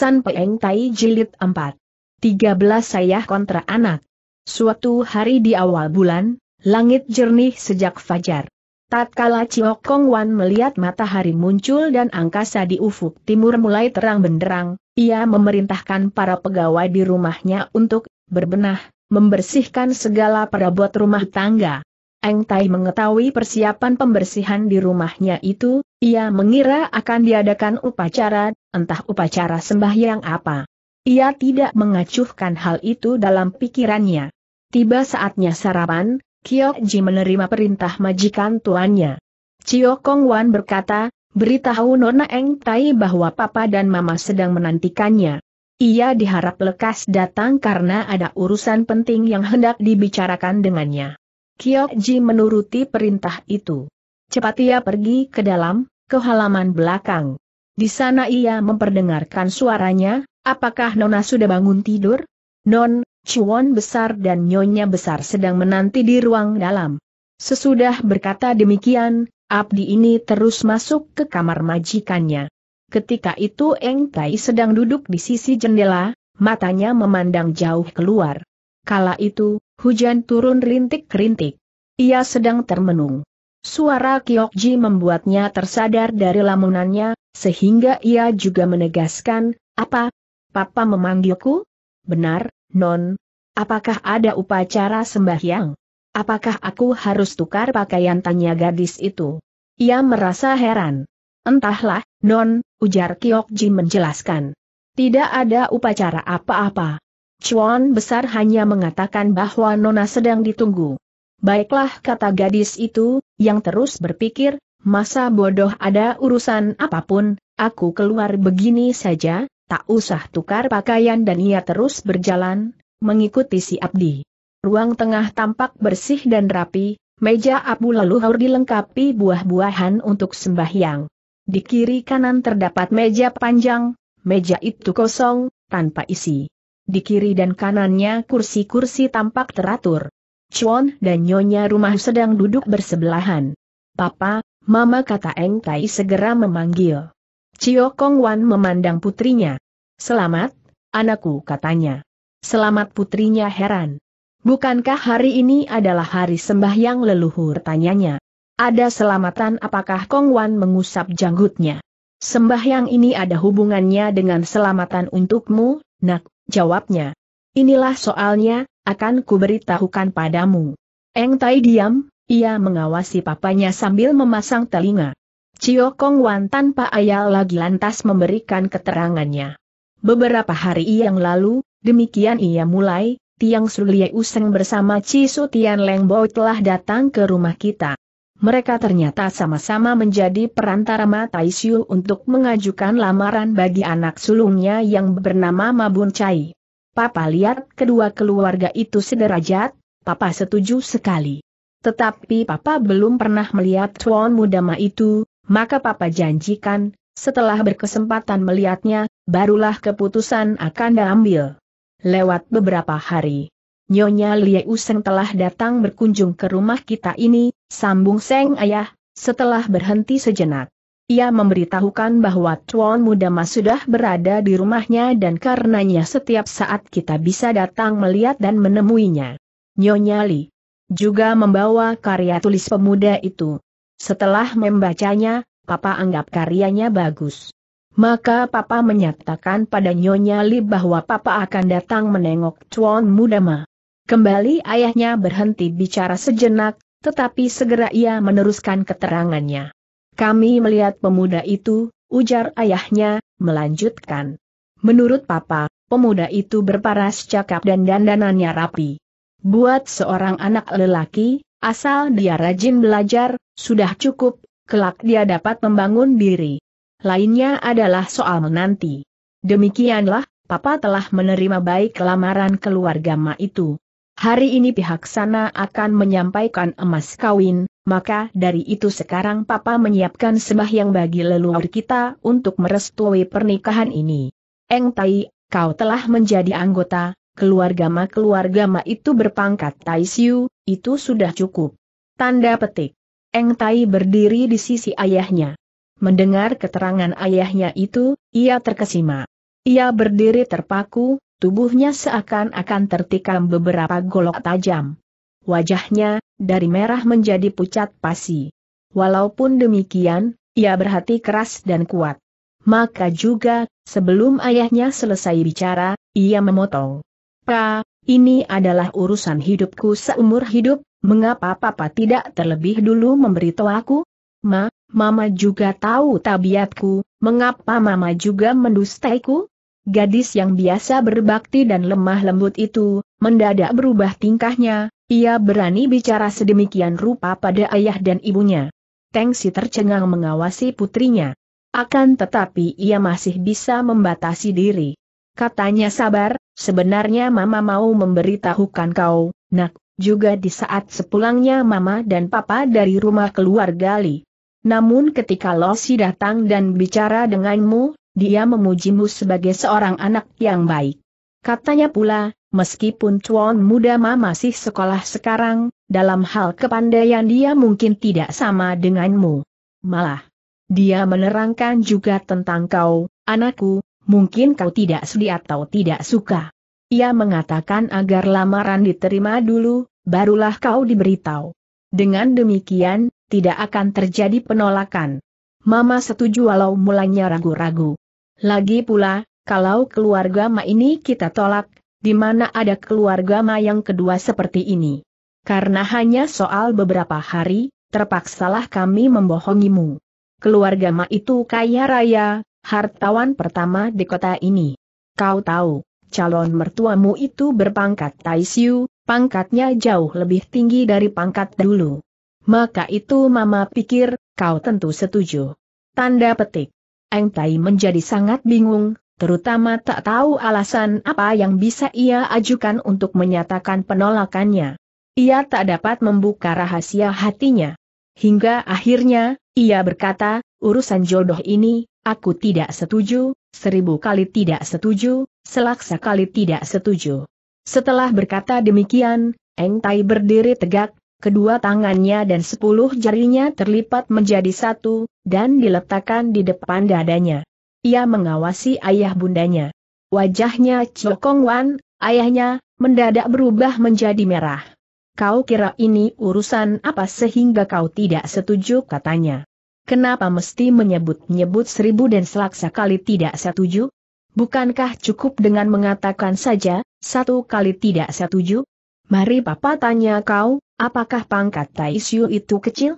San Peng Tai Jilid 4. 13 Sayah Kontra Anak. Suatu hari di awal bulan, langit jernih sejak fajar. Tatkala Chiok Kong Wan melihat matahari muncul dan angkasa di ufuk timur mulai terang benderang, ia memerintahkan para pegawai di rumahnya untuk berbenah, membersihkan segala perabot rumah tangga. Eng Tai mengetahui persiapan pembersihan di rumahnya itu, ia mengira akan diadakan upacara entah upacara sembahyang apa. Ia tidak mengacuhkan hal itu dalam pikirannya. Tiba saatnya sarapan, Kyokji menerima perintah majikan tuannya. Cio Kong Wan berkata, beritahu Nona Eng Tai bahwa papa dan mama sedang menantikannya. Ia diharap lekas datang karena ada urusan penting yang hendak dibicarakan dengannya. Kyokji menuruti perintah itu. Cepat ia pergi ke dalam, ke halaman belakang. Di sana ia memperdengarkan suaranya, apakah Nona sudah bangun tidur? Non, Chuan besar dan Nyonya besar sedang menanti di ruang dalam. Sesudah berkata demikian, Abdi ini terus masuk ke kamar majikannya. Ketika itu Eng Tai sedang duduk di sisi jendela, matanya memandang jauh keluar. Kala itu, hujan turun rintik-rintik. Ia sedang termenung. Suara Kyokji membuatnya tersadar dari lamunannya, sehingga ia juga menegaskan, apa? Papa memanggilku? Benar, non. Apakah ada upacara sembahyang? Apakah aku harus tukar pakaian tanya gadis itu? Ia merasa heran. Entahlah, non, ujar Kyokji menjelaskan. Tidak ada upacara apa-apa. Chuan besar hanya mengatakan bahwa Nona sedang ditunggu. Baiklah kata gadis itu, yang terus berpikir, masa bodoh ada urusan apapun, aku keluar begini saja, tak usah tukar pakaian dan ia terus berjalan, mengikuti si Abdi. Ruang tengah tampak bersih dan rapi, meja Abu lalu haur dilengkapi buah-buahan untuk sembahyang. Di kiri kanan terdapat meja panjang, meja itu kosong, tanpa isi. Di kiri dan kanannya kursi-kursi tampak teratur. Chuan dan Nyonya rumah sedang duduk bersebelahan. Papa, Mama kata Eng Kai segera memanggil. Cio Kong Wan memandang putrinya. Selamat, anakku katanya. Selamat putrinya heran. Bukankah hari ini adalah hari sembahyang leluhur tanyanya. Ada selamatan apakah Kong Wan mengusap janggutnya. Sembahyang ini ada hubungannya dengan selamatan untukmu, nak, jawabnya. Inilah soalnya, akan kuberitahukan padamu. Eng Tai diam, ia mengawasi papanya sambil memasang telinga. Cio Kong Wan tanpa ayal lagi lantas memberikan keterangannya. Beberapa hari yang lalu, demikian ia mulai, Tiang Sulie Useng bersama Ci Su Tian Leng Bo telah datang ke rumah kita. Mereka ternyata sama-sama menjadi perantara Matai Siu untuk mengajukan lamaran bagi anak sulungnya yang bernama Mabun Chai. Papa lihat kedua keluarga itu sederajat, Papa setuju sekali. Tetapi Papa belum pernah melihat Tuan Mudama itu, maka Papa janjikan, setelah berkesempatan melihatnya, barulah keputusan akan diambil. Lewat beberapa hari, Nyonya Liu Useng telah datang berkunjung ke rumah kita ini, sambung Seng Ayah, setelah berhenti sejenak. Ia memberitahukan bahwa Tuan Muda Mas sudah berada di rumahnya dan karenanya setiap saat kita bisa datang melihat dan menemuinya. Nyonya Li juga membawa karya tulis pemuda itu. Setelah membacanya, Papa anggap karyanya bagus. Maka Papa menyatakan pada Nyonya Li bahwa Papa akan datang menengok Tuan Muda Ma. Kembali ayahnya berhenti bicara sejenak, tetapi segera ia meneruskan keterangannya. Kami melihat pemuda itu, ujar ayahnya, melanjutkan. Menurut papa, pemuda itu berparas cakap dan dandanannya rapi. Buat seorang anak lelaki, asal dia rajin belajar, sudah cukup, kelak dia dapat membangun diri. Lainnya adalah soal menanti. Demikianlah, papa telah menerima baik lamaran keluarga Ma itu. Hari ini pihak sana akan menyampaikan emas kawin, maka dari itu sekarang Papa menyiapkan sembahyang bagi leluhur kita untuk merestui pernikahan ini. Eng Tai, kau telah menjadi anggota, keluarga ma keluarga ma itu berpangkat Tai Siu, itu sudah cukup. Tanda petik. Eng Tai berdiri di sisi ayahnya. Mendengar keterangan ayahnya itu, ia terkesima. Ia berdiri terpaku, tubuhnya seakan-akan tertikam beberapa golok tajam. Wajahnya, dari merah menjadi pucat pasi. Walaupun demikian, ia berhati keras dan kuat. Maka juga, sebelum ayahnya selesai bicara, ia memotong. Pa, ini adalah urusan hidupku seumur hidup, mengapa papa tidak terlebih dulu memberitahu aku? Ma, mama juga tahu tabiatku, mengapa mama juga mendustaiku? Gadis yang biasa berbakti dan lemah lembut itu, Mendadak berubah tingkahnya, ia berani bicara sedemikian rupa pada ayah dan ibunya. Tengsi tercengang mengawasi putrinya. Akan tetapi ia masih bisa membatasi diri. Katanya sabar, sebenarnya mama mau memberitahukan kau, nak, juga di saat sepulangnya mama dan papa dari rumah keluar gali. Namun ketika Losi datang dan bicara denganmu, dia memujimu sebagai seorang anak yang baik. Katanya pula, Meskipun Chuan muda Ma masih sekolah sekarang, dalam hal kepandaian dia mungkin tidak sama denganmu. Malah, dia menerangkan juga tentang kau, anakku, mungkin kau tidak sedih atau tidak suka. Ia mengatakan agar lamaran diterima dulu, barulah kau diberitahu. Dengan demikian, tidak akan terjadi penolakan. Mama setuju walau mulanya ragu-ragu. Lagi pula, kalau keluarga Ma ini kita tolak, di mana ada keluarga mayang kedua seperti ini. Karena hanya soal beberapa hari, terpaksalah kami membohongimu. Keluarga Ma itu kaya raya, hartawan pertama di kota ini. Kau tahu, calon mertuamu itu berpangkat Taisyu, pangkatnya jauh lebih tinggi dari pangkat dulu. Maka itu Mama pikir, kau tentu setuju. Tanda petik. Eng Tai menjadi sangat bingung, terutama tak tahu alasan apa yang bisa ia ajukan untuk menyatakan penolakannya. Ia tak dapat membuka rahasia hatinya. Hingga akhirnya, ia berkata, urusan jodoh ini, aku tidak setuju, seribu kali tidak setuju, selaksa kali tidak setuju. Setelah berkata demikian, Eng Tai berdiri tegak, kedua tangannya dan sepuluh jarinya terlipat menjadi satu, dan diletakkan di depan dadanya. Ia mengawasi ayah bundanya. Wajahnya Chokong Wan, ayahnya, mendadak berubah menjadi merah. Kau kira ini urusan apa sehingga kau tidak setuju katanya. Kenapa mesti menyebut-nyebut seribu dan selaksa kali tidak setuju? Bukankah cukup dengan mengatakan saja, satu kali tidak setuju? Mari papa tanya kau, apakah pangkat Taishu itu kecil?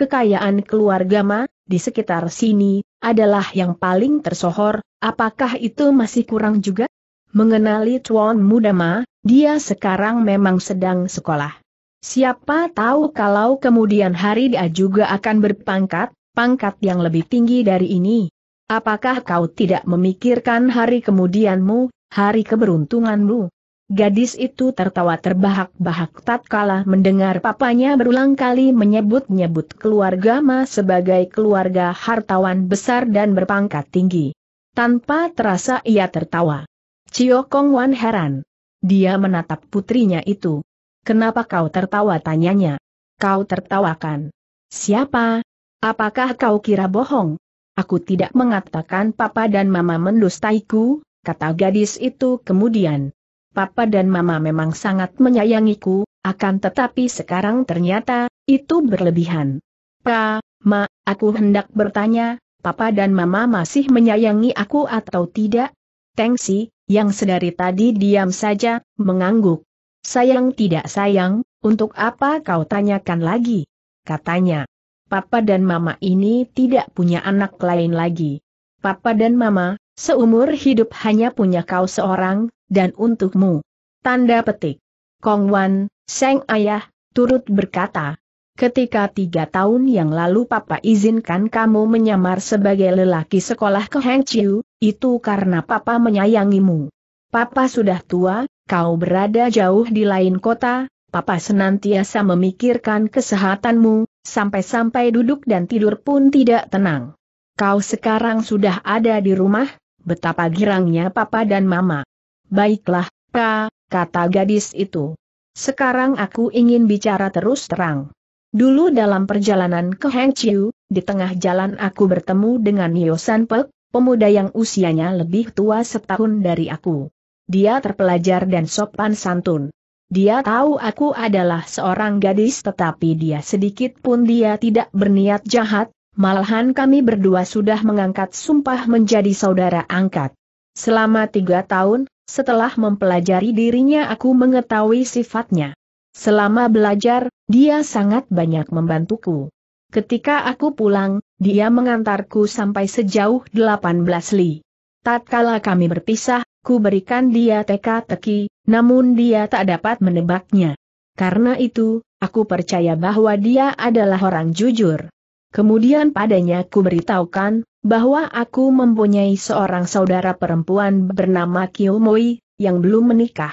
Kekayaan keluarga mah, di sekitar sini, adalah yang paling tersohor, apakah itu masih kurang juga? Mengenali Tuan Mudama, dia sekarang memang sedang sekolah. Siapa tahu kalau kemudian hari dia juga akan berpangkat, pangkat yang lebih tinggi dari ini. Apakah kau tidak memikirkan hari kemudianmu, hari keberuntunganmu? Gadis itu tertawa terbahak-bahak tatkala mendengar papanya berulang kali menyebut-nyebut keluarga Ma sebagai keluarga hartawan besar dan berpangkat tinggi. Tanpa terasa ia tertawa. Cio Kong Wan heran. Dia menatap putrinya itu. Kenapa kau tertawa tanyanya? Kau tertawakan. Siapa? Apakah kau kira bohong? Aku tidak mengatakan papa dan mama mendustaiku, kata gadis itu kemudian papa dan mama memang sangat menyayangiku, akan tetapi sekarang ternyata, itu berlebihan. Pa, ma, aku hendak bertanya, papa dan mama masih menyayangi aku atau tidak? Tengsi, yang sedari tadi diam saja, mengangguk. Sayang tidak sayang, untuk apa kau tanyakan lagi? Katanya, papa dan mama ini tidak punya anak lain lagi. Papa dan mama, Seumur hidup hanya punya kau seorang, dan untukmu. Tanda petik. Kong Wan, Seng Ayah, turut berkata, Ketika tiga tahun yang lalu papa izinkan kamu menyamar sebagai lelaki sekolah ke Chiu, itu karena papa menyayangimu. Papa sudah tua, kau berada jauh di lain kota, papa senantiasa memikirkan kesehatanmu, sampai-sampai duduk dan tidur pun tidak tenang. Kau sekarang sudah ada di rumah, Betapa girangnya papa dan mama. Baiklah, Pa, kata gadis itu. Sekarang aku ingin bicara terus terang. Dulu dalam perjalanan ke Hangzhou, di tengah jalan aku bertemu dengan Yosan Sanpek, pemuda yang usianya lebih tua setahun dari aku. Dia terpelajar dan sopan santun. Dia tahu aku adalah seorang gadis tetapi dia sedikit pun dia tidak berniat jahat, Malahan kami berdua sudah mengangkat sumpah menjadi saudara angkat. Selama tiga tahun, setelah mempelajari dirinya aku mengetahui sifatnya. Selama belajar, dia sangat banyak membantuku. Ketika aku pulang, dia mengantarku sampai sejauh 18 li. Tatkala kami berpisah, ku berikan dia teka-teki, namun dia tak dapat menebaknya. Karena itu, aku percaya bahwa dia adalah orang jujur. Kemudian padanya ku beritahukan, bahwa aku mempunyai seorang saudara perempuan bernama Kiyomoi, yang belum menikah.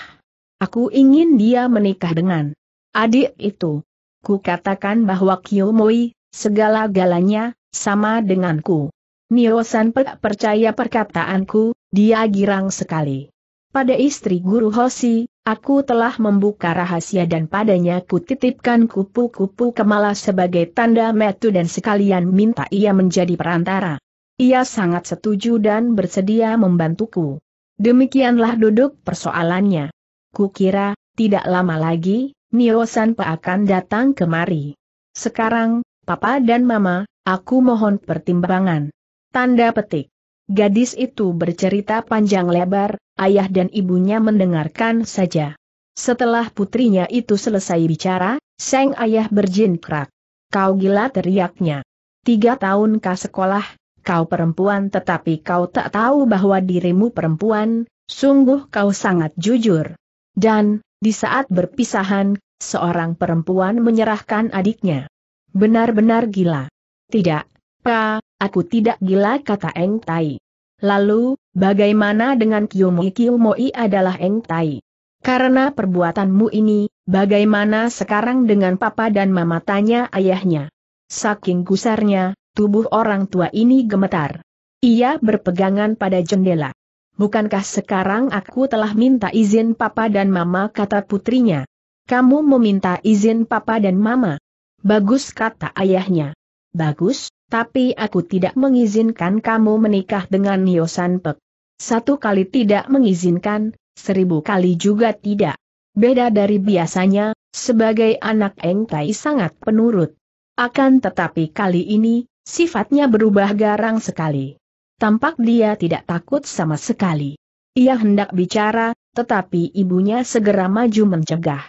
Aku ingin dia menikah dengan adik itu. Ku katakan bahwa Kiyomoi, segala-galanya, sama denganku. Niosan percaya perkataanku, dia girang sekali. Pada istri guru Hoshi, Aku telah membuka rahasia dan padanya kutitipkan kupu-kupu kemala sebagai tanda metu dan sekalian minta ia menjadi perantara. Ia sangat setuju dan bersedia membantuku. Demikianlah duduk persoalannya. Kukira, tidak lama lagi, Nio Sanpa akan datang kemari. Sekarang, Papa dan Mama, aku mohon pertimbangan. Tanda petik. Gadis itu bercerita panjang lebar, ayah dan ibunya mendengarkan saja. Setelah putrinya itu selesai bicara, sang ayah berjingkrak. Kau gila teriaknya. Tiga tahun kau sekolah, kau perempuan tetapi kau tak tahu bahwa dirimu perempuan, sungguh kau sangat jujur. Dan, di saat berpisahan, seorang perempuan menyerahkan adiknya. Benar-benar gila. Tidak, Pa, aku tidak gila kata Eng Tai. Lalu, bagaimana dengan Kiyomoi? Moi adalah Eng Tai. Karena perbuatanmu ini, bagaimana sekarang dengan papa dan mama tanya ayahnya. Saking gusarnya, tubuh orang tua ini gemetar. Ia berpegangan pada jendela. Bukankah sekarang aku telah minta izin papa dan mama kata putrinya. Kamu meminta izin papa dan mama. Bagus kata ayahnya. Bagus, tapi aku tidak mengizinkan kamu menikah dengan Nio Sanpek. Satu kali tidak mengizinkan, seribu kali juga tidak. Beda dari biasanya, sebagai anak Engkai sangat penurut. Akan tetapi kali ini, sifatnya berubah garang sekali. Tampak dia tidak takut sama sekali. Ia hendak bicara, tetapi ibunya segera maju mencegah.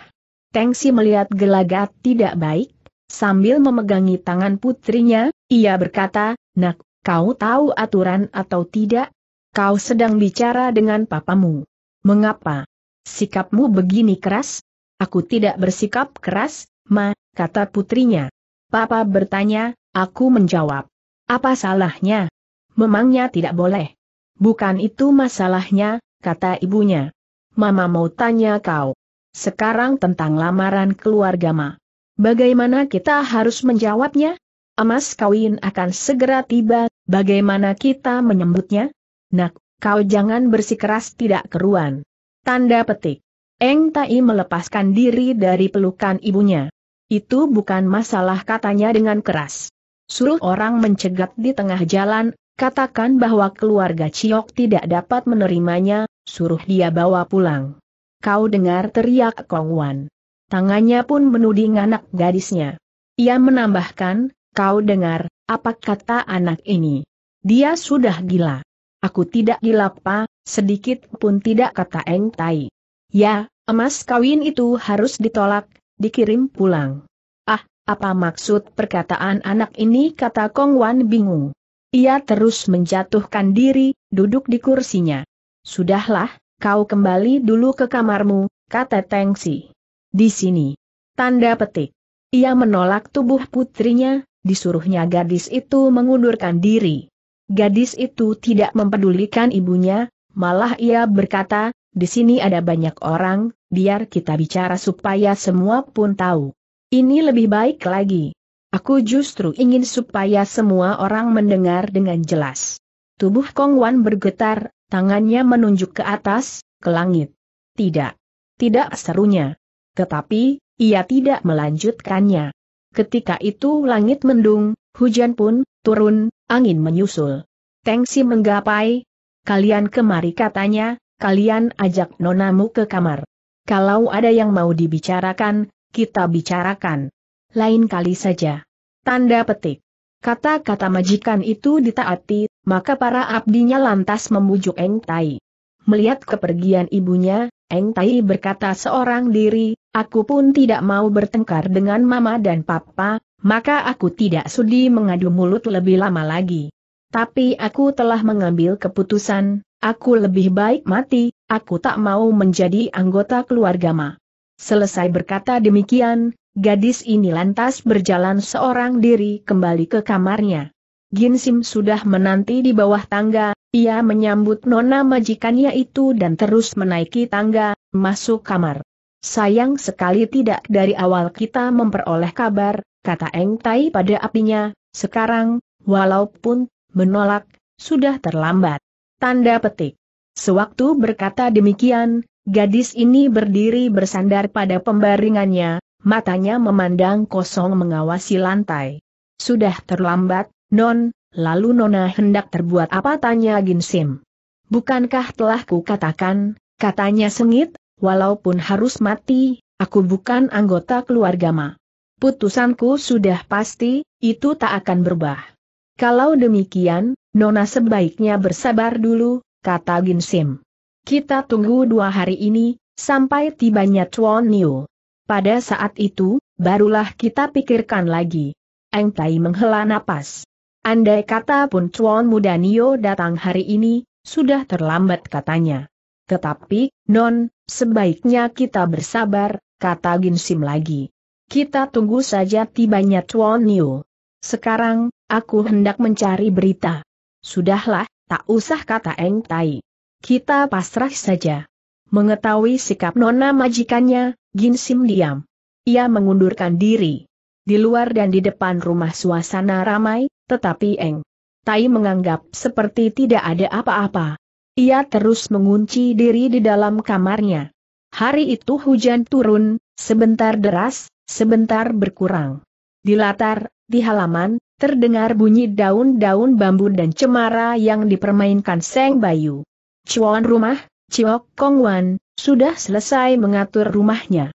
Tengsi melihat gelagat tidak baik, Sambil memegangi tangan putrinya, ia berkata, Nak, kau tahu aturan atau tidak? Kau sedang bicara dengan papamu. Mengapa? Sikapmu begini keras? Aku tidak bersikap keras, ma, kata putrinya. Papa bertanya, aku menjawab. Apa salahnya? Memangnya tidak boleh. Bukan itu masalahnya, kata ibunya. Mama mau tanya kau. Sekarang tentang lamaran keluarga ma. Bagaimana kita harus menjawabnya? Emas kawin akan segera tiba, bagaimana kita menyebutnya? Nak, kau jangan bersikeras tidak keruan. Tanda petik. Eng Tai melepaskan diri dari pelukan ibunya. Itu bukan masalah katanya dengan keras. Suruh orang mencegat di tengah jalan, katakan bahwa keluarga Ciok tidak dapat menerimanya, suruh dia bawa pulang. Kau dengar teriak Kong Wan. Tangannya pun menuding anak gadisnya. Ia menambahkan, kau dengar, apa kata anak ini? Dia sudah gila. Aku tidak gila pa, sedikit pun tidak kata Eng Tai. Ya, emas kawin itu harus ditolak, dikirim pulang. Ah, apa maksud perkataan anak ini kata Kong Wan bingung. Ia terus menjatuhkan diri, duduk di kursinya. Sudahlah, kau kembali dulu ke kamarmu, kata Si. Di sini. Tanda petik. Ia menolak tubuh putrinya, disuruhnya gadis itu mengundurkan diri. Gadis itu tidak mempedulikan ibunya, malah ia berkata, di sini ada banyak orang, biar kita bicara supaya semua pun tahu. Ini lebih baik lagi. Aku justru ingin supaya semua orang mendengar dengan jelas. Tubuh Kong Wan bergetar, tangannya menunjuk ke atas, ke langit. Tidak. Tidak serunya. Tetapi, ia tidak melanjutkannya. Ketika itu langit mendung, hujan pun turun, angin menyusul. Tengsi menggapai. Kalian kemari katanya, kalian ajak nonamu ke kamar. Kalau ada yang mau dibicarakan, kita bicarakan. Lain kali saja. Tanda petik. Kata-kata majikan itu ditaati, maka para abdinya lantas memujuk Eng Tai. Melihat kepergian ibunya, Eng Tai berkata seorang diri, aku pun tidak mau bertengkar dengan mama dan papa, maka aku tidak sudi mengadu mulut lebih lama lagi. Tapi aku telah mengambil keputusan, aku lebih baik mati, aku tak mau menjadi anggota keluarga ma. Selesai berkata demikian, gadis ini lantas berjalan seorang diri kembali ke kamarnya. Ginsim sudah menanti di bawah tangga, ia menyambut nona majikannya itu dan terus menaiki tangga, masuk kamar. Sayang sekali tidak dari awal kita memperoleh kabar, kata Eng Tai pada apinya, sekarang, walaupun menolak, sudah terlambat. Tanda petik. Sewaktu berkata demikian, gadis ini berdiri bersandar pada pembaringannya, matanya memandang kosong mengawasi lantai. Sudah terlambat, Non, Lalu Nona hendak terbuat apa tanya Ginsim. Bukankah telah kukatakan, katanya sengit, walaupun harus mati, aku bukan anggota keluarga ma. Putusanku sudah pasti, itu tak akan berubah. Kalau demikian, Nona sebaiknya bersabar dulu, kata Ginsim. Kita tunggu dua hari ini, sampai tibanya Chuan Niu. Pada saat itu, barulah kita pikirkan lagi. Eng Tai menghela napas. Andai kata pun Chuan muda Nio datang hari ini, sudah terlambat katanya. Tetapi, Non, sebaiknya kita bersabar, kata Ginsim lagi. Kita tunggu saja tibanya Chuan Nio. Sekarang, aku hendak mencari berita. Sudahlah, tak usah kata Eng Tai. Kita pasrah saja. Mengetahui sikap nona majikannya, Ginsim diam. Ia mengundurkan diri. Di luar dan di depan rumah suasana ramai, tetapi Eng Tai menganggap seperti tidak ada apa-apa. Ia terus mengunci diri di dalam kamarnya. Hari itu hujan turun, sebentar deras, sebentar berkurang. Di latar, di halaman, terdengar bunyi daun-daun bambu dan cemara yang dipermainkan Seng Bayu. Cuan rumah, Ciok Kongwan, sudah selesai mengatur rumahnya.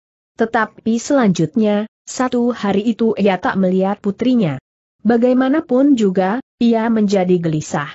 Tetapi selanjutnya, satu hari itu ia tak melihat putrinya. Bagaimanapun juga, ia menjadi gelisah.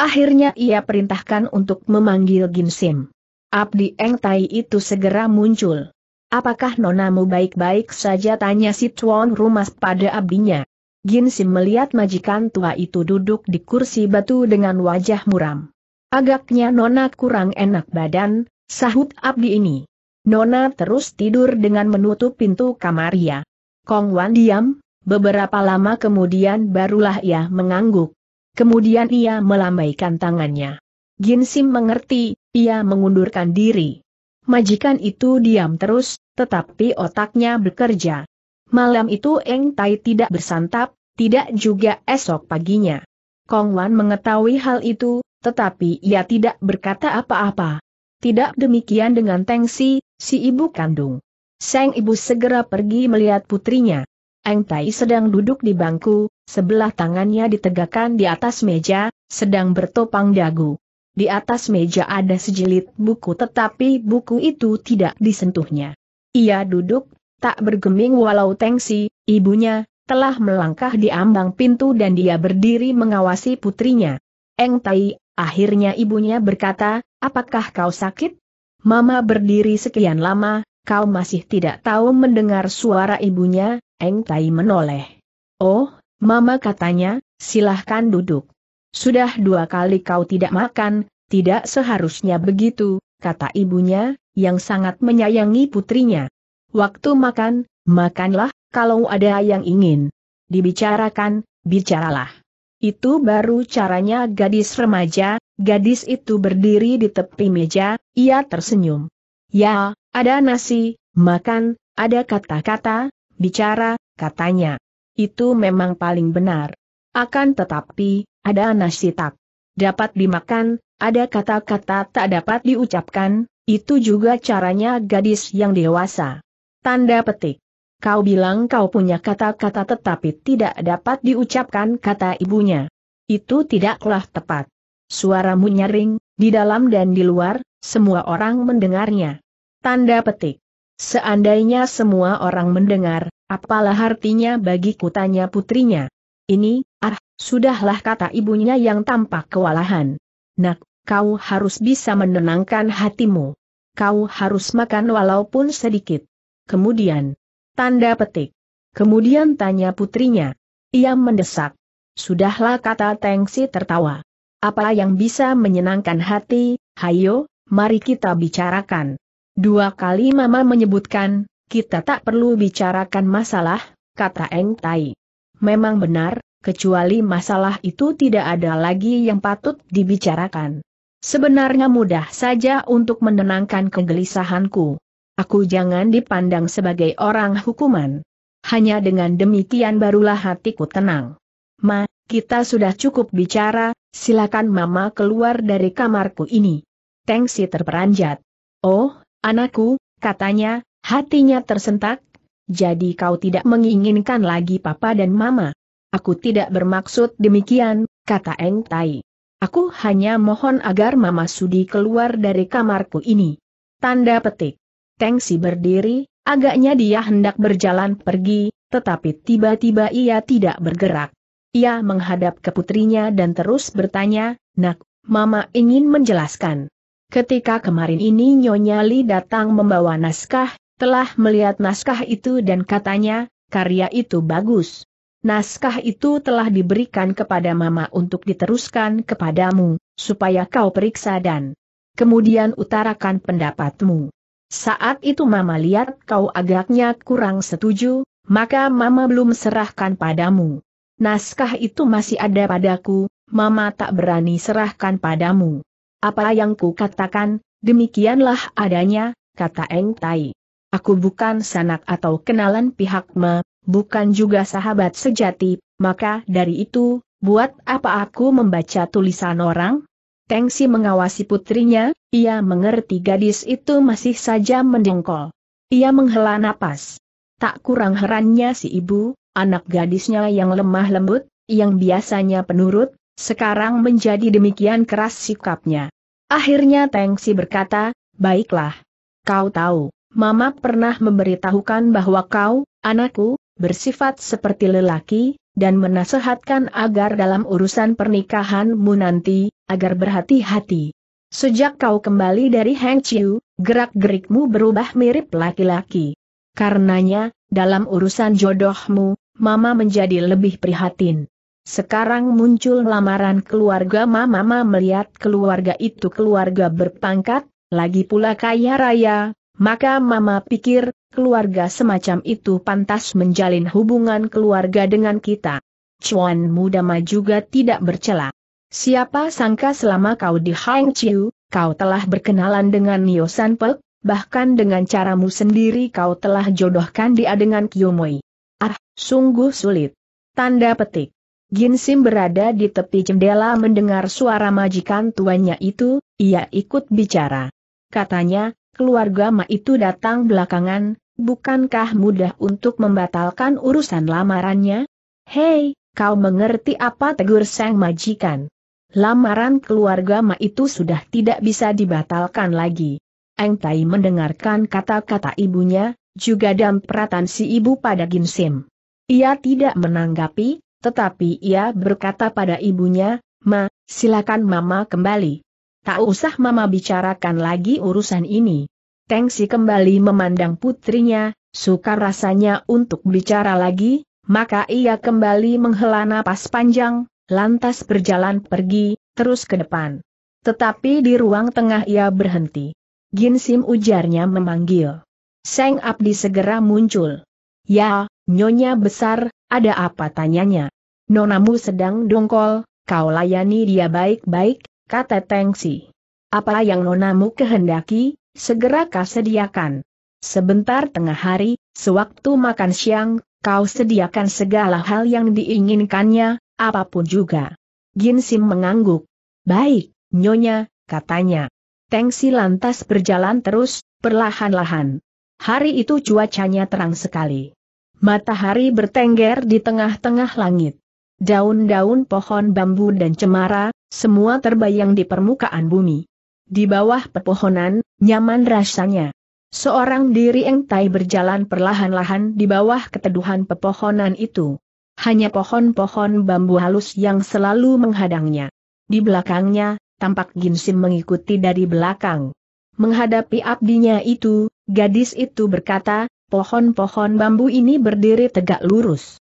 Akhirnya ia perintahkan untuk memanggil Ginsim. Abdi Eng Tai itu segera muncul. Apakah nonamu baik-baik saja tanya si tuan Rumas pada abdinya. Ginsim melihat majikan tua itu duduk di kursi batu dengan wajah muram. Agaknya nona kurang enak badan, sahut abdi ini. Nona terus tidur dengan menutup pintu kamarnya. Kong Wan diam, Beberapa lama kemudian barulah ia mengangguk. Kemudian ia melambaikan tangannya. Ginsim mengerti, ia mengundurkan diri. Majikan itu diam terus, tetapi otaknya bekerja. Malam itu Eng Tai tidak bersantap, tidak juga esok paginya. Kong Wan mengetahui hal itu, tetapi ia tidak berkata apa-apa. Tidak demikian dengan Si, si ibu kandung. Sang ibu segera pergi melihat putrinya. Eng Tai sedang duduk di bangku, sebelah tangannya ditegakkan di atas meja, sedang bertopang dagu. Di atas meja ada sejilid buku tetapi buku itu tidak disentuhnya. Ia duduk, tak bergeming walau tensi, ibunya, telah melangkah di ambang pintu dan dia berdiri mengawasi putrinya. Eng Tai, akhirnya ibunya berkata, apakah kau sakit? Mama berdiri sekian lama, kau masih tidak tahu mendengar suara ibunya, Eng Tai menoleh. Oh, mama katanya, silahkan duduk. Sudah dua kali kau tidak makan, tidak seharusnya begitu, kata ibunya, yang sangat menyayangi putrinya. Waktu makan, makanlah, kalau ada yang ingin. Dibicarakan, bicaralah. Itu baru caranya gadis remaja, gadis itu berdiri di tepi meja, ia tersenyum. Ya, ada nasi, makan, ada kata-kata, Bicara, katanya. Itu memang paling benar. Akan tetapi, ada nasitak. Dapat dimakan, ada kata-kata tak dapat diucapkan, itu juga caranya gadis yang dewasa. Tanda petik. Kau bilang kau punya kata-kata tetapi tidak dapat diucapkan kata ibunya. Itu tidaklah tepat. Suaramu nyaring, di dalam dan di luar, semua orang mendengarnya. Tanda petik. Seandainya semua orang mendengar, apalah artinya bagi kutanya putrinya. Ini, ah, sudahlah kata ibunya yang tampak kewalahan. Nak, kau harus bisa menenangkan hatimu. Kau harus makan walaupun sedikit. Kemudian, tanda petik. Kemudian tanya putrinya. Ia mendesak. Sudahlah kata Tengsi tertawa. Apa yang bisa menyenangkan hati, hayo, mari kita bicarakan. Dua kali Mama menyebutkan, kita tak perlu bicarakan masalah, kata Eng Tai. Memang benar, kecuali masalah itu tidak ada lagi yang patut dibicarakan. Sebenarnya mudah saja untuk menenangkan kegelisahanku. Aku jangan dipandang sebagai orang hukuman. Hanya dengan demikian barulah hatiku tenang. Ma, kita sudah cukup bicara, silakan mama keluar dari kamarku ini. Tengsi terperanjat. Oh, Anakku, katanya, hatinya tersentak, jadi kau tidak menginginkan lagi papa dan mama. Aku tidak bermaksud demikian, kata Eng Tai. Aku hanya mohon agar mama sudi keluar dari kamarku ini. Tanda petik. Tengsi berdiri, agaknya dia hendak berjalan pergi, tetapi tiba-tiba ia tidak bergerak. Ia menghadap ke putrinya dan terus bertanya, Nak, mama ingin menjelaskan. Ketika kemarin ini Nyonya Li datang membawa naskah, telah melihat naskah itu dan katanya, karya itu bagus. Naskah itu telah diberikan kepada Mama untuk diteruskan kepadamu, supaya kau periksa dan kemudian utarakan pendapatmu. Saat itu Mama lihat kau agaknya kurang setuju, maka Mama belum serahkan padamu. Naskah itu masih ada padaku, Mama tak berani serahkan padamu. Apa yang ku katakan, demikianlah adanya, kata Eng Tai. Aku bukan sanak atau kenalan pihak me, bukan juga sahabat sejati, maka dari itu, buat apa aku membaca tulisan orang? Tengsi mengawasi putrinya, ia mengerti gadis itu masih saja mendengkol. Ia menghela napas. Tak kurang herannya si ibu, anak gadisnya yang lemah lembut, yang biasanya penurut, sekarang menjadi demikian keras sikapnya. Akhirnya Tengsi berkata, baiklah. Kau tahu, Mama pernah memberitahukan bahwa kau, anakku, bersifat seperti lelaki, dan menasehatkan agar dalam urusan pernikahanmu nanti, agar berhati-hati. Sejak kau kembali dari Heng Chiu, gerak-gerikmu berubah mirip laki-laki. Karenanya, dalam urusan jodohmu, Mama menjadi lebih prihatin. Sekarang muncul lamaran keluarga Mama Mama melihat keluarga itu keluarga berpangkat, lagi pula kaya raya, maka Mama pikir, keluarga semacam itu pantas menjalin hubungan keluarga dengan kita. Chuan Mudama juga tidak bercela. Siapa sangka selama kau di Hangzhou, kau telah berkenalan dengan Yosan Sanpek, bahkan dengan caramu sendiri kau telah jodohkan dia dengan Kiyomoi. Ah, sungguh sulit. Tanda petik. Ginsim berada di tepi jendela mendengar suara majikan tuanya itu, ia ikut bicara. Katanya, keluarga Ma itu datang belakangan, bukankah mudah untuk membatalkan urusan lamarannya? Hei, kau mengerti apa tegur sang majikan? Lamaran keluarga Ma itu sudah tidak bisa dibatalkan lagi. Eng Tai mendengarkan kata-kata ibunya, juga dampratan si ibu pada Ginsim. Ia tidak menanggapi, tetapi ia berkata pada ibunya, Ma, silakan Mama kembali. Tak usah Mama bicarakan lagi urusan ini. Tengsi kembali memandang putrinya, sukar rasanya untuk bicara lagi, maka ia kembali menghela napas panjang, lantas berjalan pergi, terus ke depan. Tetapi di ruang tengah ia berhenti. Ginsim ujarnya memanggil. Seng Abdi segera muncul. Ya, nyonya besar, ada apa tanyanya? Nonamu sedang dongkol, kau layani dia baik-baik, kata Tengsi. Apa yang nonamu kehendaki, segera kau sediakan. Sebentar tengah hari, sewaktu makan siang, kau sediakan segala hal yang diinginkannya, apapun juga. Ginsim mengangguk. Baik, nyonya, katanya. Tengsi lantas berjalan terus, perlahan-lahan. Hari itu cuacanya terang sekali. Matahari bertengger di tengah-tengah langit daun-daun pohon bambu dan cemara, semua terbayang di permukaan bumi. Di bawah pepohonan, nyaman rasanya. Seorang diri Eng Tai berjalan perlahan-lahan di bawah keteduhan pepohonan itu. Hanya pohon-pohon bambu halus yang selalu menghadangnya. Di belakangnya, tampak Ginsim mengikuti dari belakang. Menghadapi abdinya itu, gadis itu berkata, pohon-pohon bambu ini berdiri tegak lurus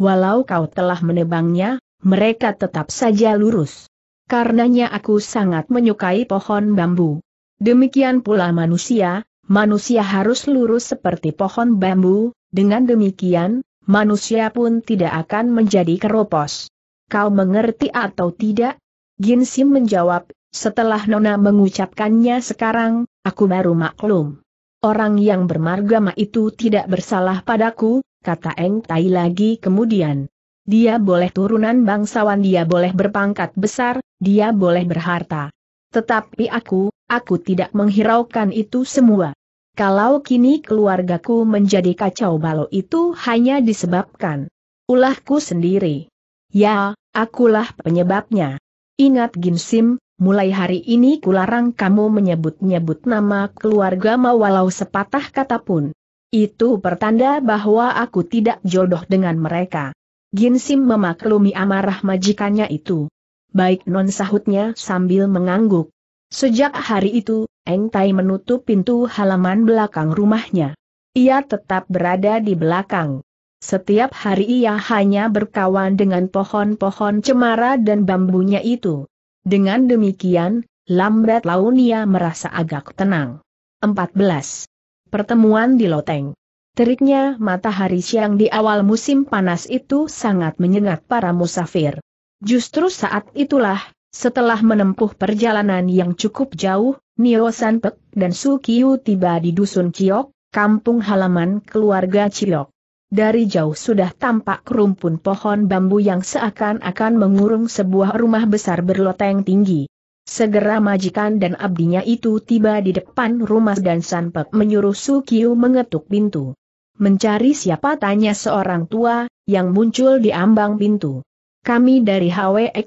walau kau telah menebangnya, mereka tetap saja lurus. Karenanya aku sangat menyukai pohon bambu. Demikian pula manusia, manusia harus lurus seperti pohon bambu, dengan demikian, manusia pun tidak akan menjadi keropos. Kau mengerti atau tidak? Ginsim menjawab, setelah Nona mengucapkannya sekarang, aku baru maklum. Orang yang bermargama itu tidak bersalah padaku, kata Eng Tai lagi kemudian. Dia boleh turunan bangsawan dia boleh berpangkat besar, dia boleh berharta. Tetapi aku, aku tidak menghiraukan itu semua. Kalau kini keluargaku menjadi kacau balau itu hanya disebabkan ulahku sendiri. Ya, akulah penyebabnya. Ingat Ginsim, mulai hari ini kularang kamu menyebut-nyebut nama keluarga mawalau walau sepatah kata pun. Itu pertanda bahwa aku tidak jodoh dengan mereka. Ginsim memaklumi amarah majikannya itu. Baik non sahutnya sambil mengangguk. Sejak hari itu, Eng Tai menutup pintu halaman belakang rumahnya. Ia tetap berada di belakang. Setiap hari ia hanya berkawan dengan pohon-pohon cemara dan bambunya itu. Dengan demikian, lambat Launia merasa agak tenang. 14. Pertemuan di Loteng. Teriknya matahari siang di awal musim panas itu sangat menyengat para musafir. Justru saat itulah, setelah menempuh perjalanan yang cukup jauh, Nio Sanpek dan Su Kiu tiba di dusun Ciok, kampung halaman keluarga Ciok. Dari jauh sudah tampak rumpun pohon bambu yang seakan-akan mengurung sebuah rumah besar berloteng tinggi. Segera majikan dan abdinya itu tiba di depan rumah dan Sanpek menyuruh Su Kiu mengetuk pintu. Mencari siapa tanya seorang tua, yang muncul di ambang pintu. Kami dari